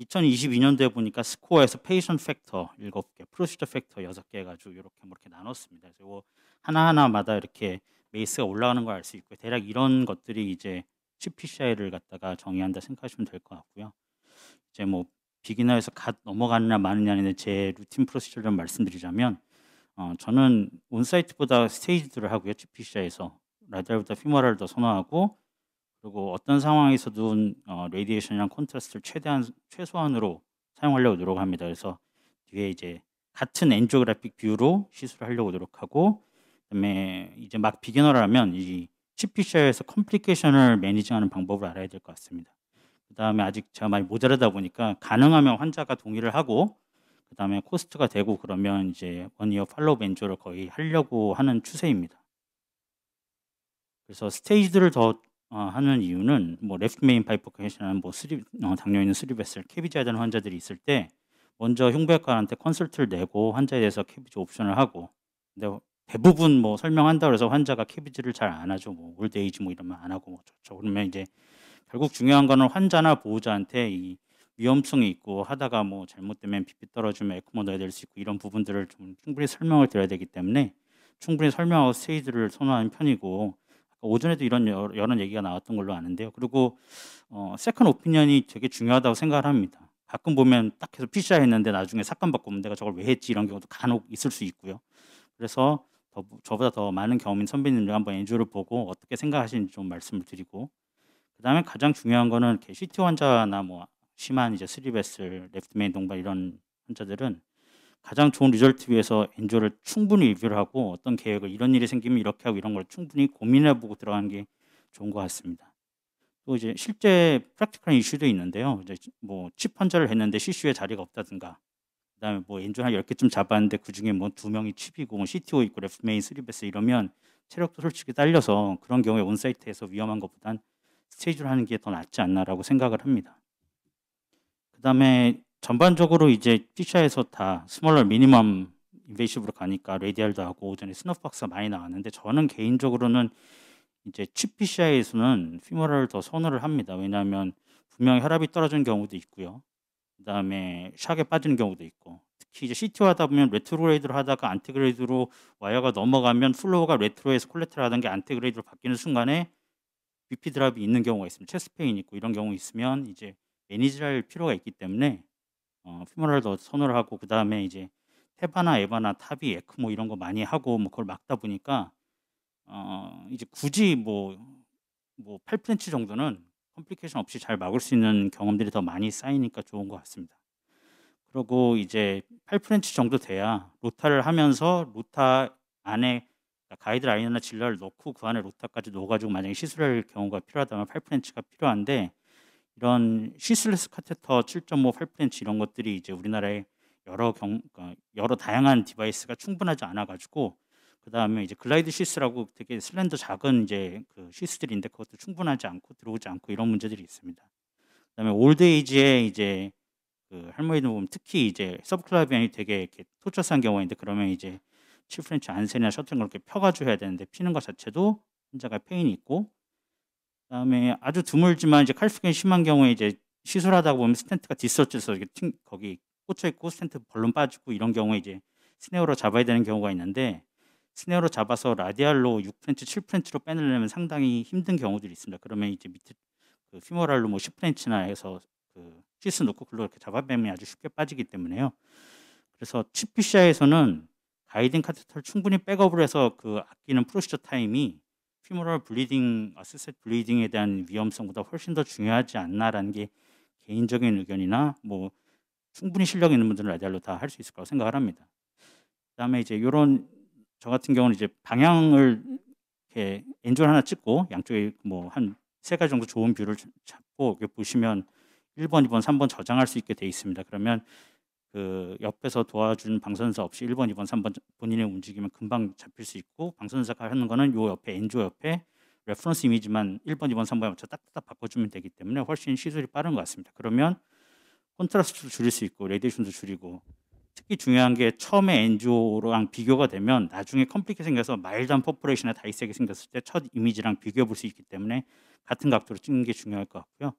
2022년도에 보니까 스코어에서 페이션 팩터 7개, 프로시저 팩터 6개 가지고 이렇게 뭐 이렇게 나눴습니다. 그래서 이거 하나하나마다 이렇게 메이스가 올라가는 걸 알 수 있고 대략 이런 것들이 이제 CPCI를 갖다가 정의한다 생각하시면 될 것 같고요. 이제 뭐 비기너에서 갓 넘어가느냐 마느냐는 제 루틴 프로시저를 좀 말씀드리자면 어, 저는 온사이트보다 스테이지들을 하고요. GPC에서 라디알보다 피머럴더 선호하고 그리고 어떤 상황에서도 어, 레디에이션이랑 콘트라스트를 최대한 최소한으로 사용하려고 노력합니다. 그래서 뒤에 이제 같은 엔조그래픽 뷰로 시술을 하려고 노력하고 그다음에 이제 막 비게너를 하면 이 c p c 에서 컴플리케이션을 매니징하는 방법을 알아야 될 것 같습니다. 그다음에 아직 제가 많이 모자라다 보니까 가능하면 환자가 동의를 하고 그다음에 코스트가 되고 그러면 이제 원이어 팔로우 벤조를 거의 하려고 하는 추세입니다. 그래서 스테이지들을 더 어, 하는 이유는 뭐 레프트 메인 파이프 컨디션은 뭐 스립 어, 당뇨 있는 스리베셀 케비지 하던 환자들이 있을 때 먼저 흉부외과한테 컨설트를 내고 환자에 대해서 케비지 옵션을 하고 근데 대부분 뭐 설명한다 그래서 환자가 케비지를잘 안 하죠 뭐올데이지뭐 뭐 이러면 안 하고 뭐 좋죠 그러면 이제 결국 중요한 거는 환자나 보호자한테 이 위험성이 있고 하다가 뭐 잘못되면 비피 떨어지면 에코모 넣어야 될 수 있고 이런 부분들을 좀 충분히 설명을 드려야 되기 때문에 충분히 설명하고 스테이지를 선호하는 편이고 그러니까 오전에도 이런 여러 얘기가 나왔던 걸로 아는데요. 그리고 어, 세컨 오피니언이 되게 중요하다고 생각을 합니다. 가끔 보면 딱 해서 피자 했는데 나중에 삭감 받고 내가 저걸 왜 했지 이런 경우도 간혹 있을 수 있고요. 그래서 더, 저보다 더 많은 경험인 선배님들 한번 엔조를 보고 어떻게 생각하시는지 좀 말씀을 드리고 그다음에 가장 중요한 거는 게 CT 환자나 뭐 심한 이제 스리베슬, 프트메인 동반 이런 환자들은 가장 좋은 리절트 위해서 엔조를 충분히 리뷰를 하고 어떤 계획을 이런 일이 생기면 이렇게 하고 이런 걸 충분히 고민해보고 들어가는 게 좋은 것 같습니다. 또 이제 실제 프랙티컬한 이슈도 있는데요. 이제 뭐칩 환자를 했는데 CCU에 자리가 없다든가 그다음에 뭐 엔조 를한 10개쯤 잡았는데 그중에 뭐 두 명이 칩이고 뭐 CTO 있고 레프메인 3베스 이러면 체력도 솔직히 딸려서 그런 경우에 온사이트에서 위험한 것보단 스테이지로 하는 게 더 낫지 않나라고 생각을 합니다. 그다음에 전반적으로 이제 피샤에서 다 스몰러 미니멈 인베이시브로 가니까 레디알도 하고 오전에 스노박스가 우 많이 나왔는데 저는 개인적으로는 이제 칩피샤에서는 피머럴을 더 선호를 합니다. 왜냐하면 분명 혈압이 떨어지는 경우도 있고요. 그다음에 샥에 빠지는 경우도 있고 특히 이제 c t 하다 보면 레트로레이드로 하다가 안티그레이드로 와이어가 넘어가면 플로어가 레트로에서 콜레트를 하던 게 안티그레이드로 바뀌는 순간에 BP 드랍이 있는 경우가 있습니다 체스페인 있고 이런 경우 있으면 이제 매니지할 필요가 있기 때문에 어 f u m e r 더 선호를 하고 그다음에 이제 테바나 에바나 타비 에크모 뭐 이런 거 많이 하고 뭐 그걸 막다 보니까 어 이제 굳이 뭐뭐 8프렌치 뭐 정도는 컴플리케이션 없이 잘 막을 수 있는 경험들이 더 많이 쌓이니까 좋은 것 같습니다. 그리고 이제 8프렌치 정도 돼야 로타를 하면서 로타 안에 가이드라인이나 진라를 넣고 그 안에 로타까지 넣어가지고 만약에 시술할 경우가 필요하다면 8프렌치가 필요한데 이런 시슬레스 카테터 7.5, 팔프렌치 이런 것들이 이제 우리나라에 여러 경 그러니까 여러 다양한 디바이스가 충분하지 않아 가지고 그다음에 이제 글라이드 시스라고 되게 슬렌더 작은 이제 그 시스들인데 그것도 충분하지 않고 들어오지 않고 이런 문제들이 있습니다. 그다음에 올드에이지에 이제 그 할머니들 보면 특히 이제 서브클라비안이 되게 이렇게 토처스한 경우인데 그러면 이제 7프렌치 안세이나 셔틀 그렇게 펴가지고 해야 되는데 피는 것 자체도 환자가 페인이 있고 그다음에 아주 드물지만 이제 칼수경이 심한 경우에 이제 시술하다 보면 스탠트가 디스어치에서 거기 꽂혀 있고 스탠트 벌론 빠지고 이런 경우에 이제 스네어로 잡아야 되는 경우가 있는데 스네어로 잡아서 라디알로 6프렌치, 7프렌치로 빼내려면 상당히 힘든 경우들이 있습니다. 그러면 이제 밑에 그 피머랄로 뭐 10프렌치나 해서 그 시스 놓고 글로 이렇게 잡아빼면 아주 쉽게 빠지기 때문에요. 그래서 치피시아에서는 가이딩 카테터를 충분히 백업을 해서 그 아끼는 프로시저 타임이 피모럴 블리딩, 아 스셋 블리딩에 대한 위험성보다 훨씬 더 중요하지 않나라는 게 개인적인 의견이나 뭐 충분히 실력 있는 분들은 라디알로 다 할 수 있을 거라고 생각을 합니다. 그다음에 이제 이런 저 같은 경우는 이제 방향을 이렇게 엔줄 하나 찍고 양쪽에 뭐 한 세 가지 정도 좋은 뷰를 잡고 보시면 1번, 2번, 3번 저장할 수 있게 돼 있습니다. 그러면 그 옆에서 도와준 방선사 없이 1번, 2번, 3번 본인의 움직임면 금방 잡힐 수 있고 방선사가 하는 거는 요 옆에 엔조 옆에 레퍼런스 이미지만 1번, 2번, 3번에 맞춰 딱딱 바꿔주면 되기 때문에 훨씬 시술이 빠른 것 같습니다. 그러면 콘트라스트도 줄일 수 있고 레디션도 줄이고 특히 중요한 게 처음에 엔조랑 비교가 되면 나중에 컴플리이 생겨서 말한 퍼프레이션이나 다이색이 생겼을 때 첫 이미지랑 비교해 볼 수 있기 때문에 같은 각도로 찍는 게 중요할 것 같고요.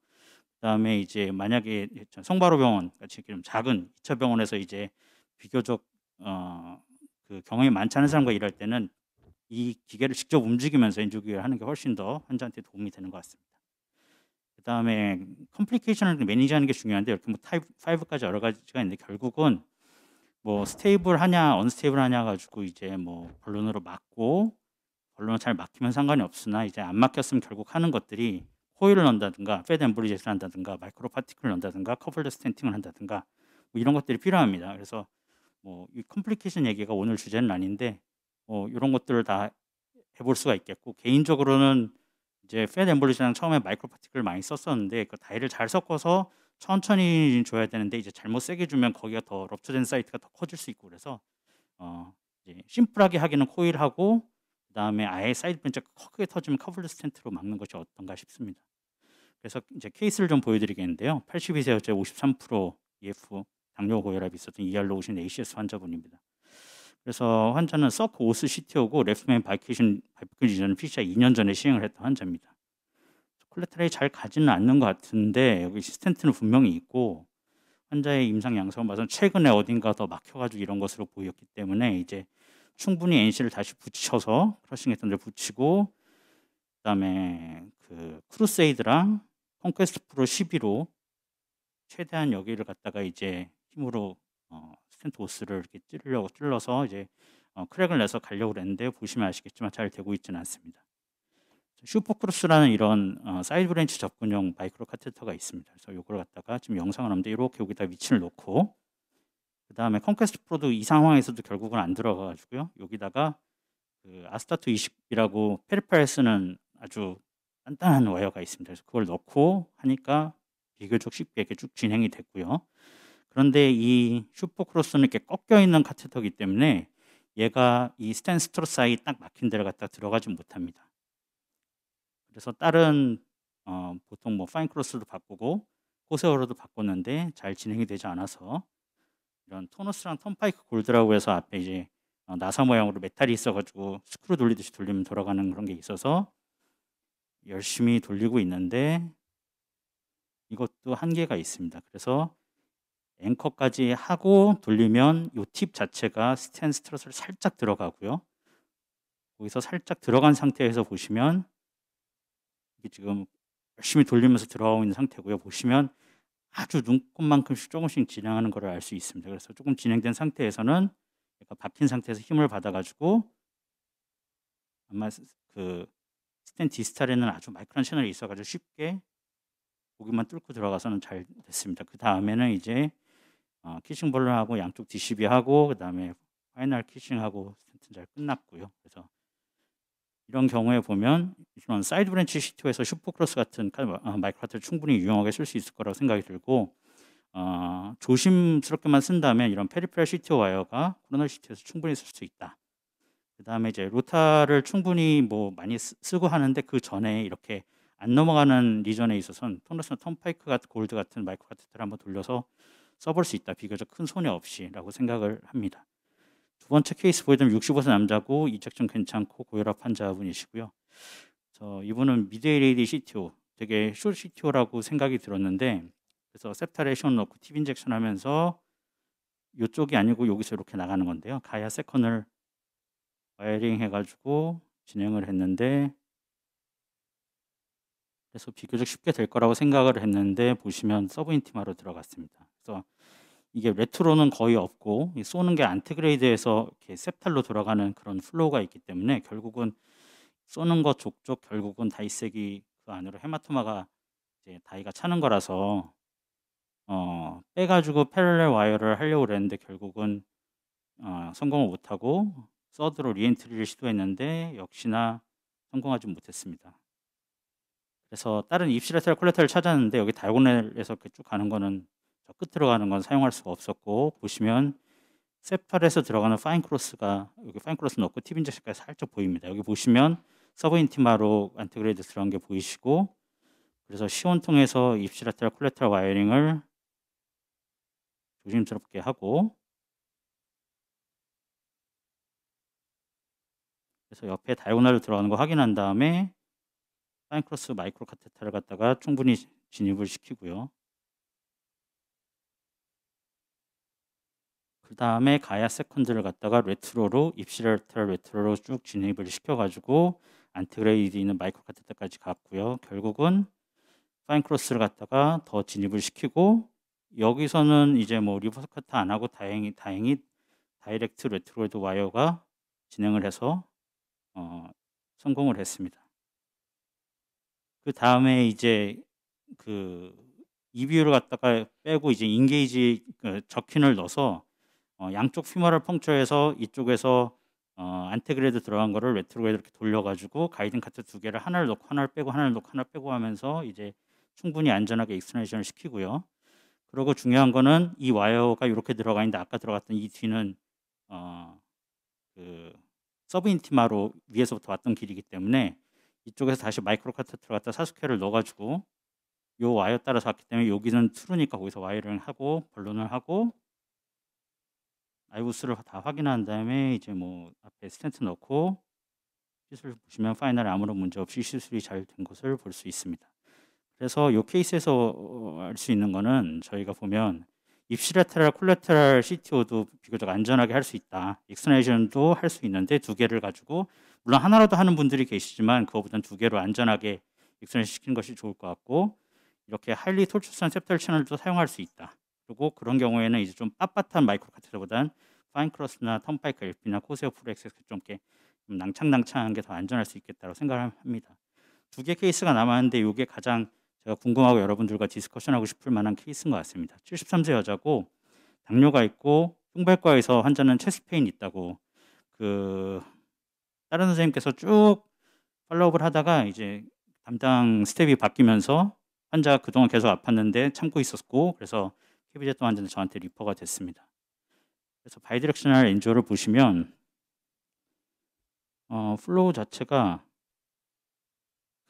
그다음에 이제 만약에 송바로 병원 같이 좀 작은 이차 병원에서 이제 비교적 어, 그 경험이 많지 않은 사람과 일할 때는 이 기계를 직접 움직이면서 인조기를 하는 게 훨씬 더 환자한테 도움이 되는 것 같습니다. 그다음에 컴플리케이션을 매니지하는 게 중요한데 이렇게 뭐 타입 5까지 여러 가지가 있는데 결국은 뭐 스테이블하냐 언스테이블하냐 가지고 이제 뭐언론으로 맞고 언론잘 막히면 상관이 없으나 이제 안 막혔으면 결국 하는 것들이 호일을 넣는다든가 패드 앤 브리젯을 한다든가 마이크로 파티클을 넣는다든가 커플드 스탠팅을 한다든가 뭐 이런 것들이 필요합니다. 그래서 뭐 이 컴플리케이션 얘기가 오늘 주제는 아닌데 뭐 이런 것들을 다 해볼 수가 있겠고 개인적으로는 이제 패드 앤브리젯은 처음에 마이크로 파티클을 많이 썼었는데 그 다이를 잘 섞어서 천천히 줘야 되는데 이제 잘못 세게 주면 거기가 더 럽처된 사이트가 더 커질 수 있고 그래서 어 이제 심플하게 하기는 코일하고 그다음에 아예 사이드 벤처 크게 터지면 커블드 스탠트로 막는 것이 어떤가 싶습니다. 그래서 이제 케이스를 좀 보여드리겠는데요. 82세 여자 53% EF 당뇨 고혈압이 있었던 ER로 오신 ACS 환자분입니다. 그래서 환자는 서크 오스 시티오고 렉스맨 바이케이션 바이이션피시 2년 전에 시행을 했던 환자입니다. 콜레트라이 잘 가지는 않는 것 같은데 여기 시스텐트는 분명히 있고 환자의 임상 양성을 봐서 최근에 어딘가 더 막혀가지고 이런 것으로 보였기 때문에 이제 충분히 NC를 다시 붙여서 크러싱 했던데 붙이고 그다음에 그 크루세이드랑 컨퀘스트 프로 12로 최대한 여기를 갖다가 이제 힘으로 어, 스탠트 오스를 이렇게 찌르려고 찔러서 이제 어, 크랙을 내서 가려고 그랬는데 보시면 아시겠지만 잘 되고 있지는 않습니다. 슈퍼크루스라는 이런 어, 사이드 브랜치 접근형 마이크로 카테터가 있습니다. 그래서 이걸 갖다가 지금 영상을 하는데 이렇게 여기다 위치를 놓고 그 다음에 컨퀘스트 프로도 이 상황에서도 결국은 안 들어가가지고요. 여기다가 그 아스타트 20이라고 페리파에 쓰는 아주 간단한 와이어가 있습니다. 그래서 그걸 넣고 하니까 비교적 쉽게 이렇게 쭉 진행이 됐고요. 그런데 이 슈퍼크로스는 이렇게 꺾여 있는 카테터기 때문에 얘가 이 스탠스트로 사이 딱 막힌 데를 갖다 들어가지 못합니다. 그래서 다른 어, 보통 뭐 파인크로스로 바꾸고 코세어로도 바꿨는데 잘 진행이 되지 않아서 이런 토너스랑 턴파이크 골드라고 해서 앞에 이제 어, 나사 모양으로 메탈이 있어가지고 스크류 돌리듯이 돌리면 돌아가는 그런 게 있어서 열심히 돌리고 있는데 이것도 한계가 있습니다. 그래서 앵커까지 하고 돌리면 이 팁 자체가 스탠스 트러스를 살짝 들어가고요. 거기서 살짝 들어간 상태에서 보시면 이게 지금 열심히 돌리면서 들어가고 있는 상태고요. 보시면 아주 눈곱만큼씩 조금씩 진행하는 것을 알 수 있습니다. 그래서 조금 진행된 상태에서는 약간 박힌 상태에서 힘을 받아가지고 아마 그 스텐 디스탈에는 아주 마이크론 채널이 있어가지고 쉽게 고기만 뚫고 들어가서는 잘 됐습니다. 그 다음에는 이제 어, 키싱볼러하고 양쪽 DCB하고 그 다음에 파이널 키싱하고 스텐잘 끝났고요. 그래서 이런 경우에 보면 이런 사이드 브랜치 시트에서 슈퍼크로스 같은 어, 마이크로하트를 충분히 유용하게 쓸 수 있을 거라고 생각이 들고 어, 조심스럽게만 쓴다면 이런 페리페럴 시트 와이어가 코로나 시트에서 충분히 쓸 수 있다. 그 다음에 이제 로타를 충분히 뭐 많이 쓰, 고 하는데 그 전에 이렇게 안 넘어가는 리전에 있어서는 톰러슨 턴파이크 같은 골드 같은 마이크로하트를 한번 돌려서 써볼 수 있다. 비교적 큰 손해 없이라고 생각을 합니다. 두 번째 케이스 보여드리면 65세 남자고 이착증 괜찮고 고혈압 환자분이시고요. 저 이분은 미드에이디 CTO 되게 숏 CTO라고 생각이 들었는데 그래서 세타레이션 넣고 팁 인젝션 하면서 이쪽이 아니고 여기서 이렇게 나가는 건데요. 가야 세컨을 와이링 해가지고 진행을 했는데 그래서 비교적 쉽게 될 거라고 생각을 했는데 보시면 서브인티마로 들어갔습니다. 그래서 이게 레트로는 거의 없고 쏘는 게 안티그레이드에서 이렇게 셉탈로 돌아가는 그런 플로우가 있기 때문에 결국은 쏘는 것 족족 결국은 다이색이 그 안으로 헤마토마가 이제 다이가 차는 거라서 어 빼가지고 패럴렐 와이어를 하려고 그랬는데 결국은 어, 성공을 못하고 서드로 리엔트리를 시도했는데 역시나 성공하지 못했습니다. 그래서 다른 입시레터 콜레터를 찾았는데 여기 달고넬에서 쭉 가는 거는 저 끝으로 가는 건 사용할 수가 없었고 보시면 세팔에서 들어가는 파인 크로스가 여기 파인 크로스넣고팁 인젝션까지 살짝 보입니다. 여기 보시면 서브 인티마로 안티그레이드 들어간 게 보이시고 그래서 시온 통해서 입시라테라 콜레테라 와이어링을 조심스럽게 하고 그래서 옆에 다이고날로 들어가는 거 확인한 다음에 파인 크로스 마이크로 카테타를 갖다가 충분히 진입을 시키고요. 그 다음에 가야 세컨드를 갖다가 레트로로 입시렐트 레트로로 쭉 진입을 시켜가지고 안티그레이드 있는 마이크로 카테터까지 갔고요. 결국은 파인크로스를 갔다가더 진입을 시키고 여기서는 이제 뭐 리버스 카트 안 하고 다행히 다행히 다이렉트 레트로이드 와이어가 진행을 해서 어, 성공을 했습니다. 그 다음에 이제 그 이비율을 갖다가 빼고 이제 인게이지 그적힌을 넣어서 어, 양쪽 휘머를 펑쳐해서 이쪽에서 어, 안테그레드 들어간 거를 레트로그레드 이렇게 돌려가지고 가이딩 카트 두 개를 하나를 넣고 하나를 빼고 하나를 넣고 하나를 빼고 하면서 이제 충분히 안전하게 익스트레이션을 시키고요. 그리고 중요한 거는 이 와이어가 이렇게 들어가 있는데 아까 들어갔던 이 뒤는 어, 그 서브 인티마로 위에서부터 왔던 길이기 때문에 이쪽에서 다시 마이크로 카트 들어갔다 사스케를 넣어가지고 요 와이어 따라서 왔기 때문에 여기는 트루니까 거기서 와이어링 하고 번론을 하고 아이구스를다 확인한 다음에 이제 뭐 앞에 스탠트 넣고 시술을 보시면 파이널에 아무런 문제 없이 시술이 잘 된 것을 볼 수 있습니다. 그래서 이 케이스에서 알 수 있는 거는 저희가 보면 입시레테랄, 콜레테랄 CTO도 비교적 안전하게 할 수 있다. 익스네이션도 할 수 있는데 두 개를 가지고 물론 하나라도 하는 분들이 계시지만 그거보단 두 개로 안전하게 익스네이션 시키는 것이 좋을 것 같고 이렇게 하일리 톨출스한 셉탈 채널도 사용할 수 있다. 그리고 그런 경우에는 이제 좀 빳빳한 마이크로 카테터보다는 파인크러스나 턴파이크 LP나 코세오 프로 엑스가 좀게 낭창낭창한 게 더 안전할 수 있겠다고 생각합니다. 두 개 케이스가 남았는데 이게 가장 제가 궁금하고 여러분들과 디스커션하고 싶을 만한 케이스인 것 같습니다. 73세 여자고 당뇨가 있고 흉발과에서 환자는 체스 페인 있다고 그 다른 선생님께서 쭉 팔로우업을 하다가 이제 담당 스텝이 바뀌면서 환자가 그동안 계속 아팠는데 참고 있었고 그래서 KBZ 또한 저한테 리퍼가 됐습니다. 그래서 바이디렉셔널 엔조를 보시면 어, 플로우 자체가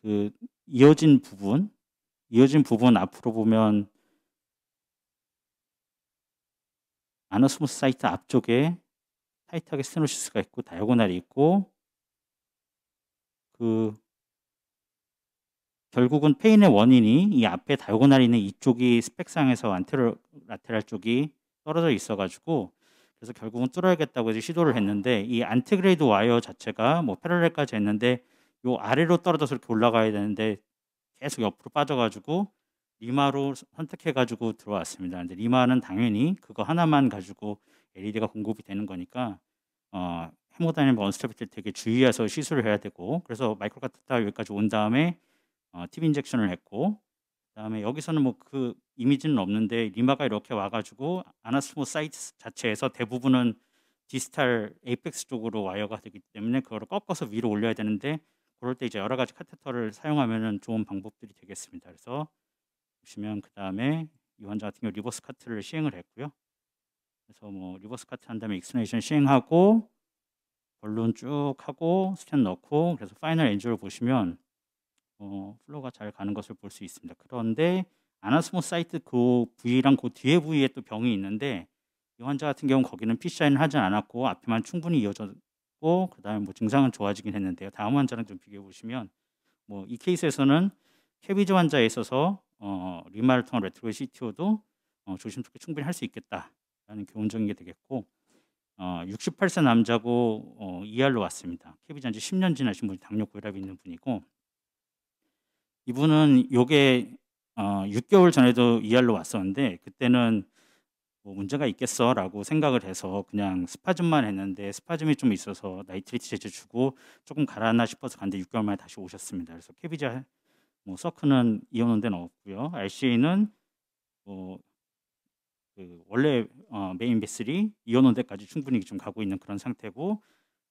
그 이어진 부분, 이어진 부분 앞으로 보면 아너스모스 사이트 앞쪽에 타이트하게 스테노시스가 있고 다이고날이 오 있고 그 결국은 페인의 원인이 이 앞에 달고날 있는 이쪽이 스펙상에서 안테르 라테랄 쪽이 떨어져 있어가지고 그래서 결국은 뚫어야겠다고 이제 시도를 했는데 이 안티그레이드 와이어 자체가 뭐 패럴렐까지 했는데 요 아래로 떨어져서 이렇게 올라가야 되는데 계속 옆으로 빠져가지고 리마로 선택해가지고 들어왔습니다. 근데 리마는 당연히 그거 하나만 가지고 LED가 공급이 되는 거니까 어, 해모다니나믹 언스테빌티 되게 주의해서 시술을 해야 되고 그래서 마이크로 카트타 여기까지 온 다음에 어, 팁 인젝션을 했고 그다음에 여기서는 뭐 그 이미지는 없는데 리마가 이렇게 와가지고 아나스모 사이트 자체에서 대부분은 디지털 에이펙스 쪽으로 와이어가 되기 때문에 그거를 꺾어서 위로 올려야 되는데 그럴 때 이제 여러 가지 카테터를 사용하면은 좋은 방법들이 되겠습니다. 그래서 보시면 그 다음에 이 환자 같은 경우 리버스 카트를 시행을 했고요. 그래서 뭐 리버스 카트 한 다음에 익스네이션 시행하고 언론 쭉 하고 스캔 넣고 그래서 파이널 엔지로 보시면 어, 플로우가 잘 가는 것을 볼 수 있습니다. 그런데 아나스모 사이트 그 부위랑 그 뒤에 부위에 또 병이 있는데 이 환자 같은 경우는 거기는 PCI는 하지 않았고 앞에만 충분히 이어졌고 그다음에 뭐 증상은 좋아지긴 했는데요. 다음 환자랑 좀 비교해 보시면 뭐 이 케이스에서는 케비즈 환자에 있어서 어, 리마를 통한 레트로의 CTO도 어, 조심스럽게 충분히 할 수 있겠다라는 교훈적인 게 되겠고 어, 68세 남자고 어, ER로 왔습니다. 케비잔지 10년 지나신 분이 당뇨 고혈압이 있는 분이고 이분은 요게 어, 6개월 전에도 ER로 왔었는데 그때는 뭐 문제가 있겠어라고 생각을 해서 그냥 스파즘만 했는데 스파즘이 좀 있어서 나이트리트 제제 주고 조금 가라나 앉 싶어서 갔는데 6개월 만에 다시 오셨습니다. 그래서 캐비자뭐 서크는 이온온데 는없고요 RCA는 뭐그 원래 어, 메인 배슬이 이온온데까지 충분히 좀 가고 있는 그런 상태고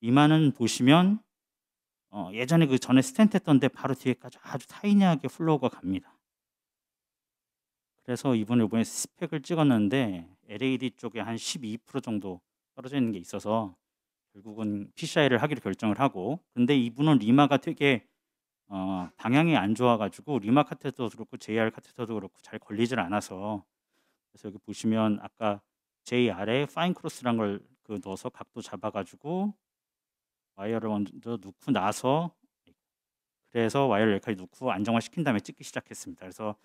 이만은 보시면 어, 예전에 그 전에 스탠트 했던데 바로 뒤에까지 아주 타이니하게 플로우가 갑니다. 그래서 이번에 이번에 스펙을 찍었는데 LAD 쪽에 한 12% 정도 떨어져 있는 게 있어서 결국은 PCI를 하기로 결정을 하고 근데 이분은 리마가 되게 어, 방향이 안 좋아가지고 리마 카테터도 그렇고 JR 카테터도 그렇고 잘 걸리질 않아서 그래서 여기 보시면 아까 JR에 파인 크로스란 걸그 넣어서 각도 잡아가지고 와이어를 먼저 넣고 나서 그래서 와이어를 여기까지 넣고 안정화시킨 다음에 찍기 시작했습니다. 그래서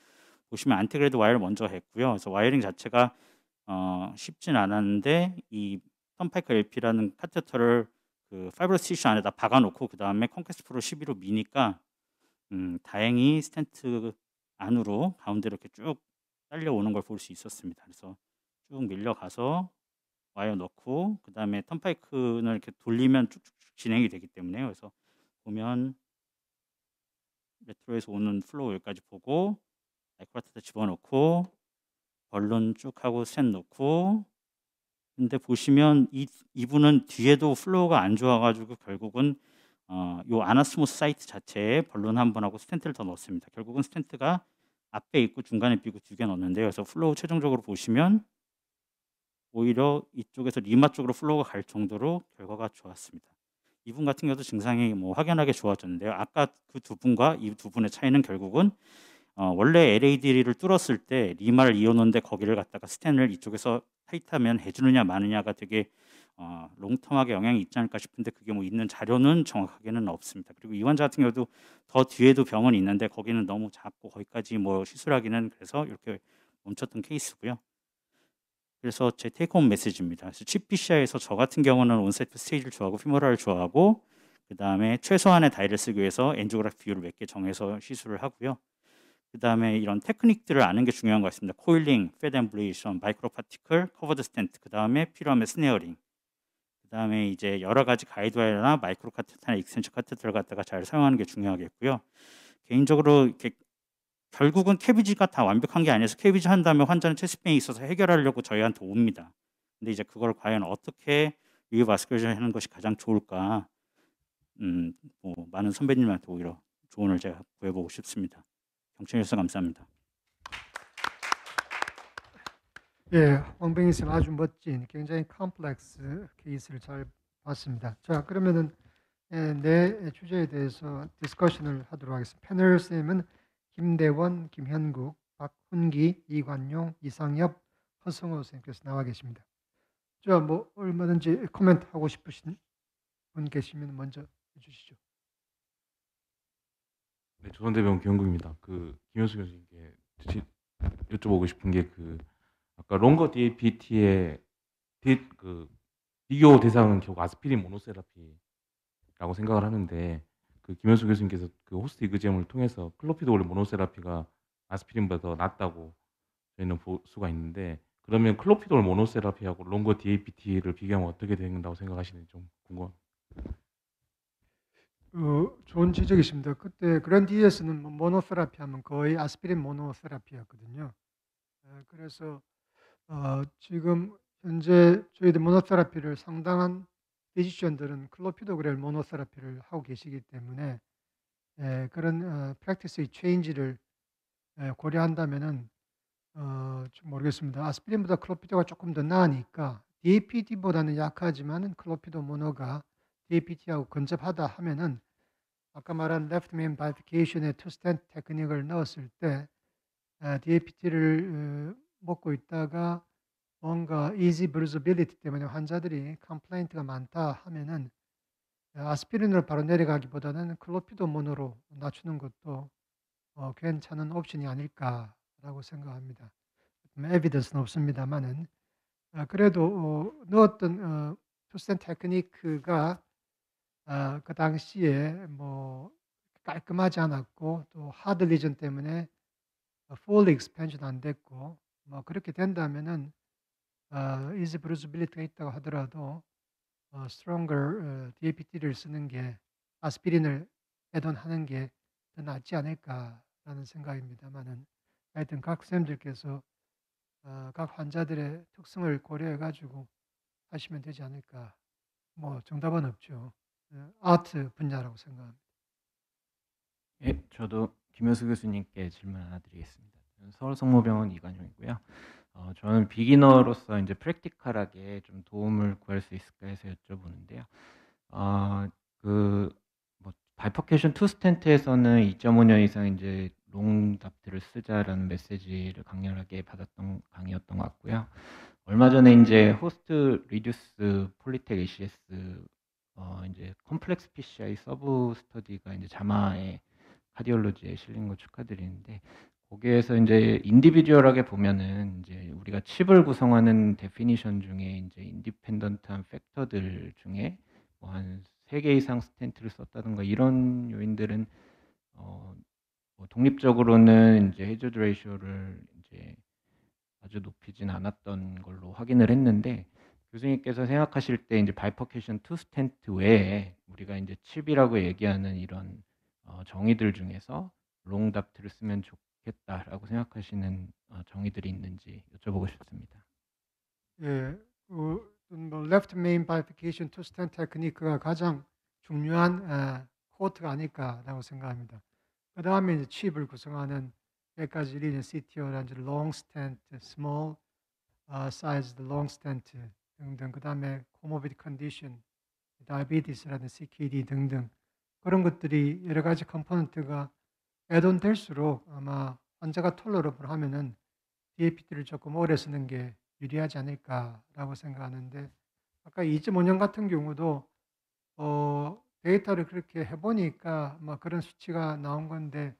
보시면 안티그레드 와이어를 먼저 했고요. 그래서 와이어링 자체가 어, 쉽진 않았는데 이 턴파이크 LP라는 카테터를 그 파이브러스 티슈 안에다 박아놓고 그 다음에 콘캐스트 프로 12로 미니까 음, 다행히 스탠트 안으로 가운데 이렇게 쭉 딸려오는 걸 볼 수 있었습니다. 그래서 쭉 밀려가서 와이어 넣고 그 다음에 턴파이크를 이렇게 돌리면 쭉쭉 진행이 되기 때문에 그래서 보면 레트로에서 오는 플로우 여기까지 보고 아이코라트다 집어넣고 벌론 쭉 하고 샌 넣고 근데 보시면 이 이분은 뒤에도 플로우가 안 좋아가지고 결국은 어, 요 아나스모스 사이트 자체에 벌론 한번 하고 스탠트를 더 넣습니다. 었 결국은 스탠트가 앞에 있고 중간에 비고 두 개 넣었는데요. 그래서 플로우 최종적으로 보시면 오히려 이쪽에서 리마 쪽으로 플로우가 갈 정도로 결과가 좋았습니다. 이분 같은 경우도 증상이 뭐 확연하게 좋아졌는데요. 아까 그 두 분과 이 두 분의 차이는 결국은 어, 원래 LAD를 뚫었을 때리마를이어놓인데 거기를 갖다가 스탠을 이쪽에서 타이트하면 해주느냐 마느냐가 되게 어, 롱텀하게 영향이 있지 않을까 싶은데 그게 뭐 있는 자료는 정확하게는 없습니다. 그리고 이 환자 같은 경우도 더 뒤에도 병원이 있는데 거기는 너무 작고 거기까지 뭐 시술하기는 그래서 이렇게 멈췄던 케이스고요. 그래서 제 테이크홈 메시지입니다. 그래 칩PCI에서 저 같은 경우는 온세트 스테이지를 좋아하고 휘모라를 좋아하고 그 다음에 최소한의 다이를 쓰기 위해서 엔조그래피 비율을 몇 개 정해서 시술을 하고요. 그 다음에 이런 테크닉들을 아는 게 중요한 것 같습니다. 코일링, 페드 블레이션 마이크로 파티클, 커버드 스탠트, 그 다음에 필요하면 스네어링. 그 다음에 이제 여러 가지 가이드와이어나 마이크로 카테타나 익센처 카테터를 갖다가 잘 사용하는 게 중요하겠고요. 개인적으로 이렇게 결국은 캐비지가 다 완벽한 게 아니어서 캐비지 한 다음에 환자는 체스병이 있어서 해결하려고 저희한테 옵니다. 근데 이제 그걸 과연 어떻게 리바스큘레 하는 것이 가장 좋을까? 음, 뭐 많은 선배님한테 오히려 조언을 제가 구해보고 싶습니다. 경청해 주셔서 감사합니다. 예, 황병희 쌤 아주 멋진 굉장히 컴플렉스 케이스를 잘 봤습니다. 자, 그러면은 예, 내 주제에 대해서 디스커션을 하도록 하겠습니다. 패널 쌤은 김대원, 김현국, 박훈기, 이관용, 이상엽, 허성호 선생님께서 나와 계십니다. 저뭐 얼마든지 코멘트 하고 싶으신 분 계시면 먼저 해주시죠. 네, 조선대병 기영국입니다. 그 김현수 교수님께 여쭤보고 싶은 게 그 아까 롱거 DAPT의 디, 그 비교 대상은 결국 아스피린 모노세라피라고 생각을 하는데 그 김현수 교수님께서 그 호스트 이그제을 통해서 클로피도원 모노세라피가 아스피린보다 낫다고 저희는 볼 수가 있는데 그러면 클로피돌 모노세라피하고 롱거 DAPT를 비교하면 어떻게 된다고 생각하시는지 좀 궁금합니다. 어, 좋은 지적이십니다. 그때 그랜디에서는 뭐 모노세라피 하면 거의 아스피린 모노세라피였거든요. 네, 그래서 어, 지금 현재 저희들 모노테라피를 상당한 피지션들은 클로피도그렐 모노세라피를 하고 계시기 때문에 예, 그런 프랙티스의 어, 체인지를 고려한다면은 어, 좀 모르겠습니다. 아스피린보다 클로피도가 조금 더 나으니까 d p t 보다는 약하지만은 클로피도 모노가 d p t 하고 근접하다 하면은 아까 말한 left main bifurcation의 two stent 테크닉을 넣었을 때 에, d p t 를 에, 어, 먹고 있다가 뭔가 easy bruisability 때문에 환자들이 컴플레인트가 많다 하면은 아스피린으로 어, 바로 내려가기보다는 클로피도몬으로 낮추는 것도 어, 괜찮은 옵션이 아닐까라고 생각합니다. 에비던스는 없습니다만은 아, 그래도 어, 넣었던 어, 투센 테크니가 아, 그 당시에 뭐 깔끔하지 않았고 또 하드 리전 때문에 폴 어, 익스펜션 안 됐고 뭐 그렇게 된다면은 아, easy bruisability가 있다고 하더라도 어, stronger 어, DAPT를 쓰는 게 아스피린을 애돈하는 게 더 낫지 않을까라는 생각입니다만은 하여튼 각 선생님들께서 어, 각 환자들의 특성을 고려해 가지고 하시면 되지 않을까. 뭐 정답은 없죠. 어, 아트 분야라고 생각합니다. 예, 저도 김효수 교수님께 질문 하나 드리겠습니다. 서울성모병원 이관용이고요. 어, 저는 비기너로서 이제 프랙티컬하게 좀 도움을 구할 수 있을까 해서 여쭤보는데요. 어, 그뭐 발퍼케이션 투 스탠트에서는 2.5년 이상 이제 롱답트를 쓰자라는 메시지를 강렬하게 받았던 강의였던 것 같고요. 얼마 전에 이제 호스트 리듀스 폴리텍 ACS 어 이제 컴플렉스 PCI 서브 스터디가 이제 자마에 카디올로지에 실린 거 축하드리는데 거기에서 이제 인디비주얼하게 보면은 이제 우리가 칩을 구성하는 데피니션 중에 이제 인디펜던트한 팩터들 중에 뭐 한 세 개 이상 스탠트를 썼다든가 이런 요인들은 어, 뭐 독립적으로는 이제 해저드 레이쇼를 이제 아주 높이진 않았던 걸로 확인을 했는데 교수님께서 생각하실 때 이제 바이퍼케이션 투 스탠트 외에 우리가 이제 칩이라고 얘기하는 이런 어, 정의들 중에서 롱답트를 쓰면 좋고 좋겠다라고 생각하시는 어, 정의들이 있는지 여쭤보고 싶습니다. 예, 그, 뭐 left main bifurcation to stand 테크닉가 가장 중요한 아, 코트가 아닐까라고 생각합니다. 그 다음에 이제 칩을 구성하는 몇 네 가지 리는 CTO라는 long stent, small 아, sized long stent 등등 그 다음에 comorbid condition, diabetes라는 CKD 등등 그런 것들이 여러 가지 컴포넌트가 애돈 될수록 아마 환자가 톨러러블 하면은 DAPT를 조금 오래 쓰는 게 유리하지 않을까라고 생각하는데 아까 2.5년 같은 경우도 어 데이터를 그렇게 해보니까 뭐 그런 수치가 나온 건데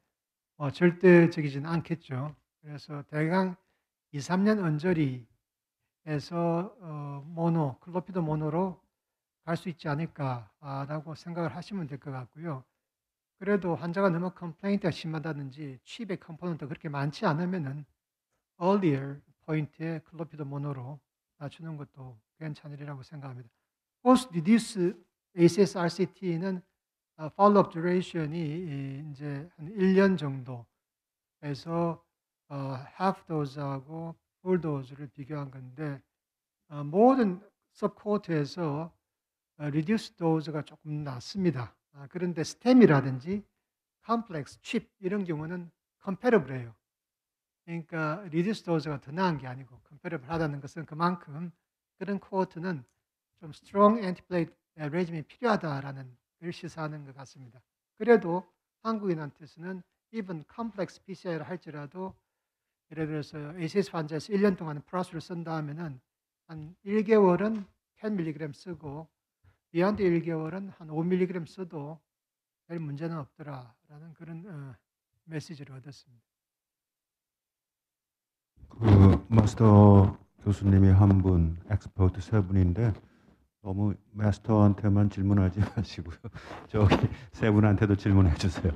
어 절대적이진 않겠죠. 그래서 대강 2, 3년 언저리에서 어 모노 클로피드 모노로 갈 수 있지 않을까라고 생각을 하시면 될 것 같고요. 그래도 환자가 너무 컴플레인트가 심하다든지 취입의 컴포넌트가 그렇게 많지 않으면은 earlier 포인트에 클로피드 모노로 낮추는 것도 괜찮으리라고 생각합니다. post reduce ACS-RCT는 어, follow-up duration이 이제 한 1년 정도에서 어, half dose하고 full dose를 비교한 건데 어, 모든 서브코트에서 reduce dose가 조금 낮습니다. 아, 그런데 스템이라든지 컴플렉스, 칩 이런 경우는 컴패러블해요. 그러니까 리디스토어가더 나은 게 아니고 컴패러블하다는 것은 그만큼 그런 코어트는 좀 스트롱 앤티플레이트 레짐이 필요하다라는 걸 시사하는 것 같습니다. 그래도 한국인한테서는 even complex PCI를 할지라도 예를 들어서 ACS 환자에서 1년 동안 플러스를 쓴다 하면한 1개월은 10mg 쓰고 비한드 1개월은 한 5mg 써도 별 문제는 없더라라는 그런 어, 메시지를 얻었습니다. 그 마스터 교수님이 한 분, 엑스퍼트 세 분인데 너무 마스터한테만 질문하지 마시고요. 저기 세 분한테도 질문해 주세요.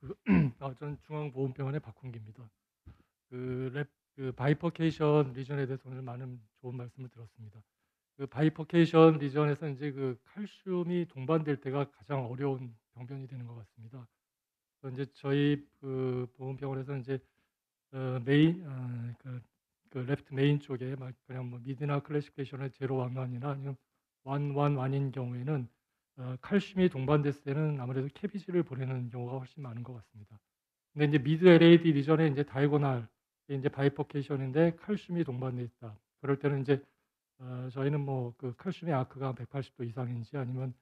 그, 아, 저는 중앙보훈병원의 박훈기입니다. 그, 랩, 그 바이퍼케이션 리전에 대해서 오늘 많은 좋은 말씀을 들었습니다. 그 바이퍼케이션 리전에서 이제 그 칼슘이 동반될 때가 가장 어려운 병변이 되는 것 같습니다. 이제 저희 그 보건병원에서 이제 어, 메인 어, 그, 그 레프트 메인 쪽에 막 그냥 뭐 미드나 클래시케이션의 제로 왕완이나 아니면 완완완인 경우에는 어, 칼슘이 동반됐을 때는 아무래도 캐비지를 보내는 경우가 훨씬 많은 것 같습니다. 근데 이제 미드 LAD 리전에 이제 다이고날 이제 바이퍼케이션인데 칼슘이 동반돼 있다. 그럴 때는 이제 어, 저희는 뭐 그 칼슘의 아크가 180도 이상인지 아니면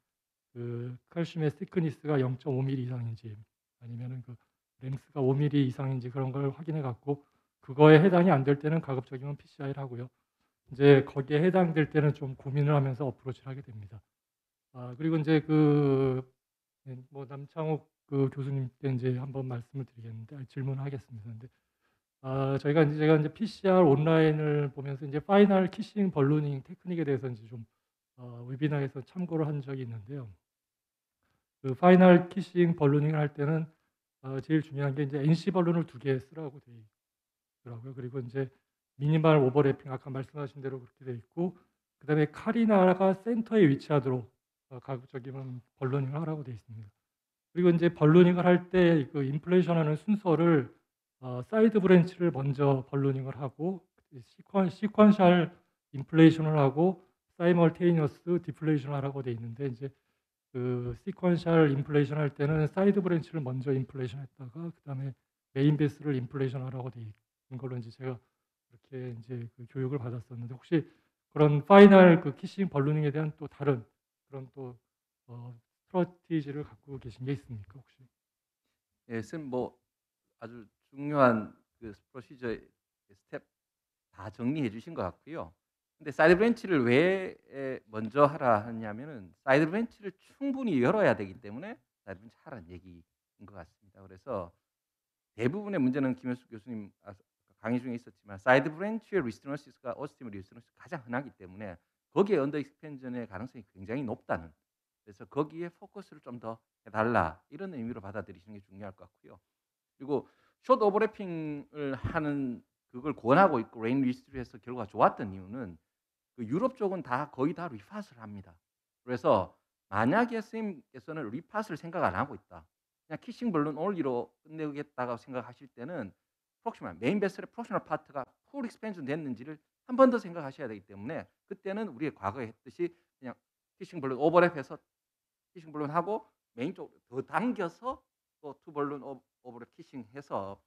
그 칼슘의 시크니스가 0.5mm 이상인지 아니면은 그 램스가 5mm 이상인지 그런 걸 확인해 갖고 그거에 해당이 안 될 때는 가급적이면 PCI를 하고요. 이제 거기에 해당될 때는 좀 고민을 하면서 어프로치를 하게 됩니다. 아, 그리고 이제 그 뭐 남창욱 그 교수님 께 이제 한번 말씀을 드리겠는데 아, 질문을 하겠습니다. 근데 아, 저희가 이제 제가 이제 PCR 온라인을 보면서 이제 파이널 키싱 벌루닝 테크닉에 대해서 이제 좀 어, 웨비나에서 참고를 한 적이 있는데요. 그 파이널 키싱 벌루닝을 할 때는 어, 제일 중요한 게 이제 NC 벌룬을 두 개 쓰라고 돼 있더라고요. 그리고 이제 미니멀 오버래핑 아까 말씀하신 대로 그렇게 돼 있고 그다음에 카리나가 센터에 위치하도록 어, 가급적이면 벌루닝을 하라고 돼 있습니다. 그리고 이제 벌루닝을 할 때그 인플레이션하는 순서를 어, 사이드 브랜치를 먼저 벌루닝을 하고 시퀀, 시퀀셜 인플레이션을 하고 사이멀테이너스 디플레이션을 하라고 돼 있는데 이제 그 시퀀셜 인플레이션 할 때는 사이드 브랜치를 먼저 인플레이션 했다가 그다음에 메인 베이스를 인플레이션 하라고 돼 있는 걸로 이제 제가 이렇게 이제 그 교육을 받았었는데 혹시 그런 파이널 그 키싱 벌루닝에 대한 또 다른 그런 또 어, 스트러티지를 갖고 계신 게 있습니까 혹시? 예, 쌤뭐 아주 중요한 그 프로시저 스텝 그 다 정리해 주신 것 같고요. 근데 사이드 브랜치를 왜 먼저 하라 하냐면은 사이드 브랜치를 충분히 열어야 되기 때문에 사이드 브랜치 하라는 얘기인 것 같습니다. 그래서 대부분의 문제는 김현숙 교수님 아, 강의 중에 있었지만 사이드 브랜치의 리스트너시스가 오스티브 리스트너시스 가장 흔하기 때문에 거기에 언더 익스펜전의 가능성이 굉장히 높다는 그래서 거기에 포커스를 좀 더 해달라 이런 의미로 받아들이시는 게 중요할 것 같고요. 그리고 숏 오버래핑을 하는 그걸 권하고 있고 레인 리스트로 해서 결과가 좋았던 이유는 그 유럽 쪽은 다 거의 다 리팟을 합니다. 그래서 만약에 선생님께서는 리팟을 생각 안 하고 있다. 그냥 키싱 블룬 올리로 끝내겠다고 생각하실 때는 프록시멀 메인 베스의 프로시멀 파트가 풀 익스펜션 됐는지를 한 번 더 생각하셔야 되기 때문에 그때는 우리의 과거에 했듯이 그냥 키싱 블룬 오버랩해서 키싱 블룬 하고 메인 쪽으로더 당겨서 또투 블룬 오버래피싱해서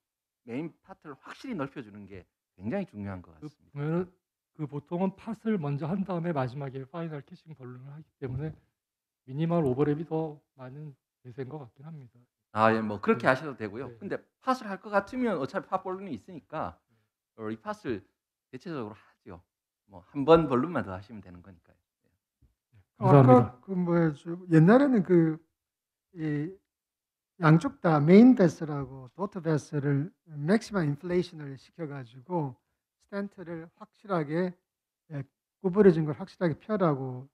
메인 파트를 확실히 넓혀주는 게 굉장히 중요한 것 그 같습니다. 그, 그 보통은 팟을 먼저 한 다음에 마지막에 파이널 캐싱 벌룬을 하기 때문에 미니멀 오버랩이 더 많은 대세인 것 같긴 합니다. 아, 예, 뭐 그렇게 네. 하셔도 되고요. 네. 근데 팟을 할것 같으면 어차피 팟 벌룬이 있으니까 네. 어, 이 팟을 대체적으로 하죠. 뭐 한번 벌룬만 더 하시면 되는 거니까요. 네. 네 감사합니다. 아까 그뭐 옛날에는 그이 양쪽 다 메인 베스라고 도트 베스를 맥시멈 인플레이션을 시켜가지고 스탠트를 확실하게 예, 구부러진 걸 확실하게 펴라고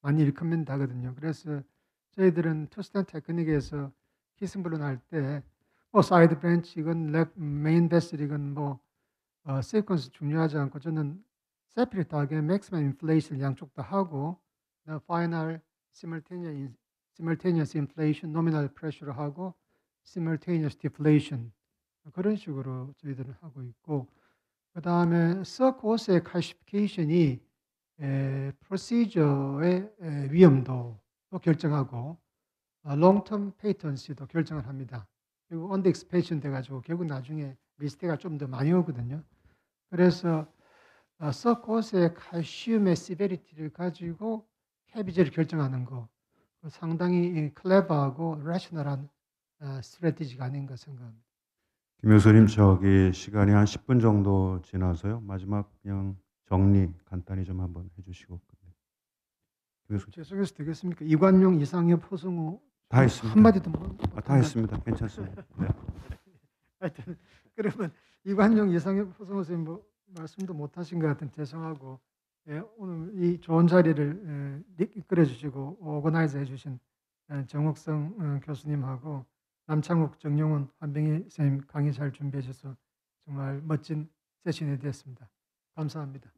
많이 리커멘드 하거든요. 그래서 저희들은 투 스탠트 테크닉에서 키승블론 할때 뭐 사이드 벤치 이건 랩, 메인 베스트 이건 뭐 어, 세퀀스 중요하지 않고 저는 세피릿하게 맥스맨 인플레이션 양쪽 다 하고 파이널 시멀테니어 simultaneous inflation, nominal pressure 하고 simultaneous deflation 그런 식으로 저희들은 하고 있고 그 다음에 서코스의 칼시피케이션이 프로시저의 위험도 결정하고 롱텀 어, 페이턴시도 결정을 합니다. 그리고 언덱스페이션 돼가지고 결국 나중에 리스트가 좀 더 많이 오거든요. 그래서 서코스의 칼슘의 시베리티를 가지고 캐비제를 결정하는 거 상당히 클레버하고 래셔널한 스트레티지가 아닌가 생각합니다. 김 교수님 저기 시간이 한 10분 정도 지나서요. 마지막 그냥 정리 간단히 좀 한번 해주시고. 죄송해서 되겠습니까? 이관용, 이상엽, 호승우 다 했습니다. 한마디도 뭐, 아, 다 했습니다. 괜찮습니다. 네. 하여튼 그러면 이관용, 이상엽, 호승우 선생님 뭐 말씀도 못 하신 것 같은 죄송하고 예, 오늘 이 좋은 자리를 예, 이끌어 주시고 오거나이즈 해주신 예, 정옥성 어, 교수님하고 남창욱 정용훈 한병희 선생님 강의 잘 준비해 주셔서 정말 멋진 세션이 되었습니다. 감사합니다.